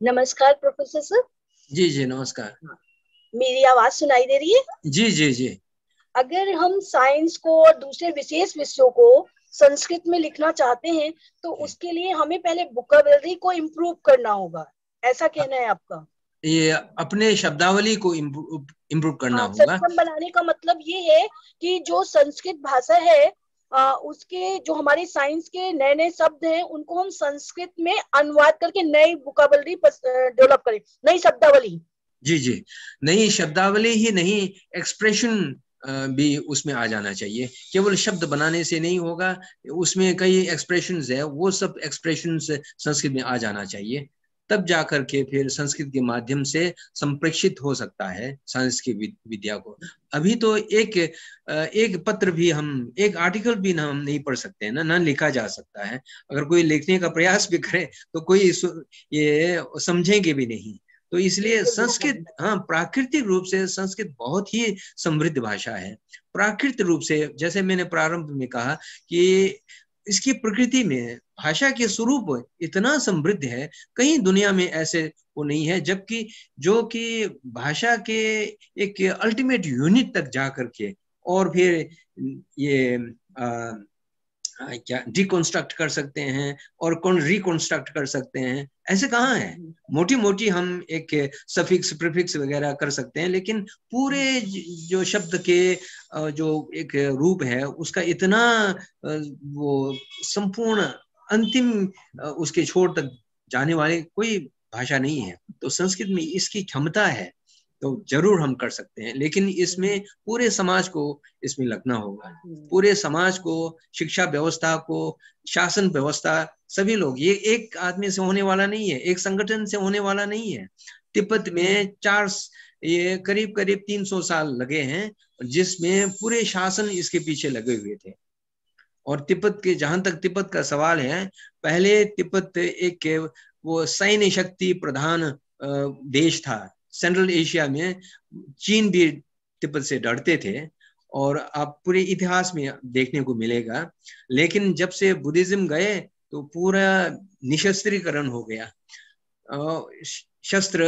S1: Namaskar, Professor sir.
S3: जी जी नमस्कार हाँ।
S1: मेरी आवाज सुनाई दे रही है जी जी जी अगर हम साइंस को और दूसरे विशेष विषयों को संस्कृत में लिखना चाहते हैं तो उसके लिए हमें पहले बुकाबलरी को इम्प्रूव करना होगा ऐसा कहना है आपका
S3: ये अपने शब्दावली को इम्प्रूव करना हाँ, होगा
S1: बनाने का मतलब ये है कि जो संस्कृत भाषा है उसके जो हमारे साइंस के नए नए शब्द हैं उनको हम संस्कृत में अनुवाद करके नई बुकाबलरी डेवलप करें नई शब्दावली
S3: जी जी नई शब्दावली ही नहीं एक्सप्रेशन भी उसमें आ जाना चाहिए केवल शब्द बनाने से नहीं होगा उसमें कई एक्सप्रेशंस है वो सब एक्सप्रेशंस संस्कृत में आ जाना चाहिए तब जा के फिर संस्कृत के माध्यम से संप्रेषित हो सकता है संस्कृत की विद्या को अभी तो एक एक पत्र भी हम एक आर्टिकल भी ना हम नहीं पढ़ सकते हैं ना ना लिखा जा सकता है अगर कोई लिखने का प्रयास भी करे तो कोई ये समझेंगे भी नहीं तो इसलिए संस्कृत हाँ प्राकृतिक रूप से संस्कृत बहुत ही समृद्ध भाषा है प्राकृतिक रूप से जैसे मैंने प्रारंभ में कहा कि इसकी प्रकृति में है भाषा के स्वरूप इतना समृद्ध है कहीं दुनिया में ऐसे वो नहीं है जबकि जो कि भाषा के एक अल्टीमेट यूनिट तक जा करके और फिर ये आ, क्या डिकॉन्स्ट्रक्ट कर सकते हैं और कौन रिकॉन्स्ट्रक्ट कर सकते हैं ऐसे कहाँ है हम्म। मोटी मोटी हम एक सफिक्स प्रिफिक्स वगैरह कर सकते हैं लेकिन पूरे हम्म। जो शब्द के जो एक रूप है उसका इतना वो संपूर्ण अंतिम उसके छोर तक जाने वाले कोई भाषा नहीं है तो संस्कृत में इसकी क्षमता है तो जरूर हम कर सकते हैं लेकिन इसमें पूरे समाज को इसमें लगना होगा पूरे समाज को शिक्षा व्यवस्था को शासन व्यवस्था सभी लोग ये एक आदमी से होने वाला नहीं है एक संगठन से होने वाला नहीं है तिब्बत में चार ये करीब करीब 300 साल लगे हैं जिसमें पूरे शासन इसके पीछे लगे हुए थे और तिब्बत के जहां तक तिब्बत का सवाल है पहले तिब्बत एक वो सैन्य शक्ति प्रधान देश था सेंट्रल एशिया में चीन भी तिब्बत से डरते थे और आप पूरे इतिहास में देखने को मिलेगा लेकिन जब से बुद्धिज्म गए तो पूरा निशस्त्रीकरण हो गया शस्त्र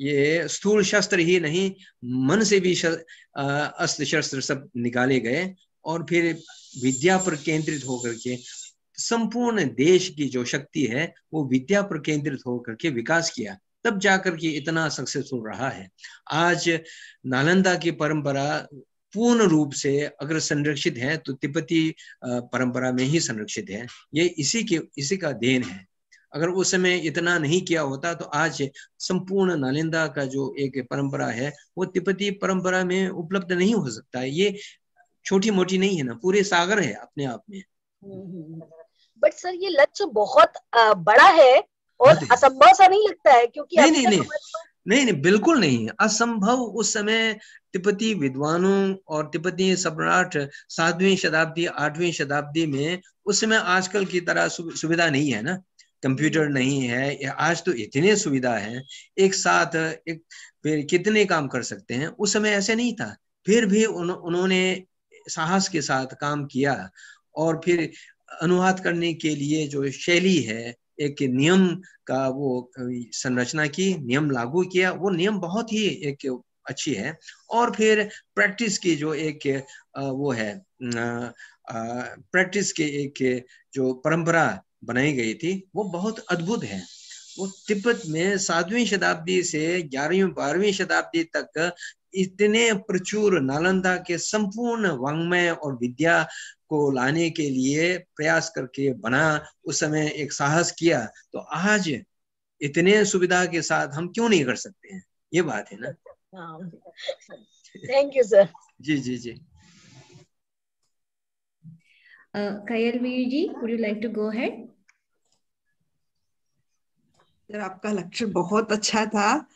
S3: ये स्थूल शस्त्र ही नहीं मन से भी अस्त्र शस्त्र सब निकाले गए और फिर विद्या पर केंद्रित होकर के संपूर्ण देश की जो शक्ति है वो विद्या पर केंद्रित होकर के विकास किया तब जाकर के इतना सक्सेसफुल रहा है आज नालंदा की परंपरा पूर्ण रूप से अगर संरक्षित है तो तिब्बती परंपरा में ही संरक्षित है ये इसी के इसी का देन है अगर उस समय इतना नहीं किया होता तो आज संपूर्ण नालंदा का जो एक परंपरा है वो तिब्बती परंपरा में उपलब्ध नहीं हो सकता है ये छोटी मोटी नहीं है ना पूरे सागर है अपने आप में
S1: बट हम्म, सर हम्म, हम्म। ये लक्ष्य बहुत
S3: बड़ा है और असंभव
S1: सा नहीं लगता है क्योंकि नहीं नहीं नहीं
S3: नहीं नहीं बिल्कुल नहीं असंभव उस समय तिब्बती विद्वानों और तिब्बती सम्राट सातवीं शताब्दी आठवीं शताब्दी में उस समय आजकल की तरह सुविधा नहीं है ना कंप्यूटर नहीं है आज तो इतने सुविधा है एक साथ एक फिर कितने काम कर सकते हैं उस समय ऐसे नहीं था फिर भी उन, उन्होंने साहस के साथ काम किया और फिर अनुवाद करने के लिए जो शैली है एक नियम का वो संरचना की नियम लागू किया वो नियम बहुत ही एक अच्छी है और फिर प्रैक्टिस की जो एक वो है प्रैक्टिस की एक जो परंपरा बनाई गई थी वो बहुत अद्भुत है तिब्बत में सातवीं शताब्दी से ग्यारहवीं बारहवीं शताब्दी तक इतने प्रचुर नालंदा के संपूर्ण वांग्मय और विद्या को लाने के लिए प्रयास करके बना उस समय एक साहस किया तो आज इतने सुविधा के साथ हम क्यों नहीं कर सकते हैं ये बात है ना थैंक यू सर जी जी जी
S1: uh, Veer ji would you like to go go
S3: sir आपका लेक्चर बहुत अच्छा था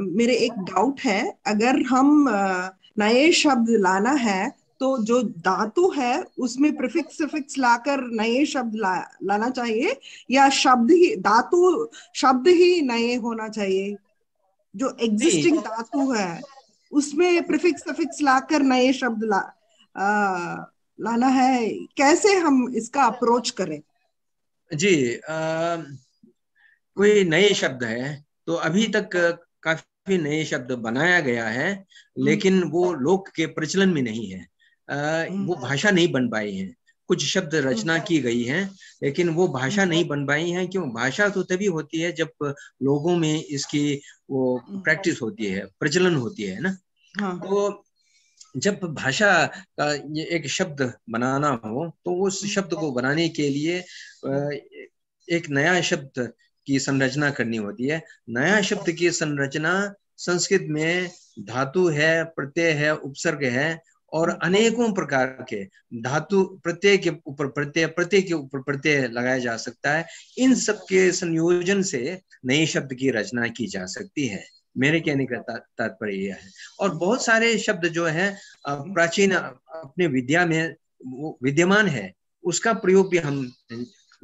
S3: मेरे एक डाउट है अगर हम नए शब्द लाना है तो जो धातु है उसमें प्रिफिक्स फिक्स लाकर नए शब्द ला, लाना चाहिए या शब्द ही धातु शब्द ही नए होना चाहिए जो एग्जिस्टिंग धातु है उसमें प्रिफिक्स सफिक्स लाकर नए शब्द ला आ, लाना है कैसे हम इसका अप्रोच करें जी आ... कोई नए शब्द है तो अभी तक काफी नए शब्द बनाया गया है हम्म। लेकिन वो लोक के प्रचलन में नहीं है आ, हम्म। वो भाषा नहीं बन पाई है कुछ शब्द हम्म। रचना की गई है लेकिन वो भाषा नहीं बन पाई है क्यों भाषा तो तभी होती है जब लोगों में इसकी वो प्रैक्टिस होती है प्रचलन होती है ना हाँ। तो जब भाषा का एक शब्द बनाना हो तो उस शब्द को बनाने के लिए एक नया शब्द की संरचना करनी होती है नया हाँ। शब्द की संरचना संस्कृत में धातु है प्रत्यय है उपसर्ग है और हाँ। अनेकों प्रकार के धातु प्रत्यय के ऊपर प्रत्यय प्रत्यय के ऊपर प्रत्यय लगाया जा सकता है इन सब के संयोजन से नए शब्द की रचना की जा सकती है मेरे कहने का तात्पर्य यह है और हाँ। बहुत सारे शब्द जो है प्राचीन अपने विद्या में विद्यमान है उसका प्रयोग भी हम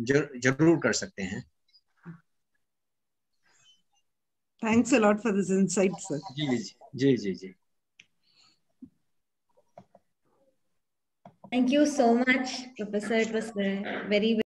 S3: जरूर कर सकते हैं Thanks a lot for this insight, sir.
S1: Thank you so much, Professor. It was very, very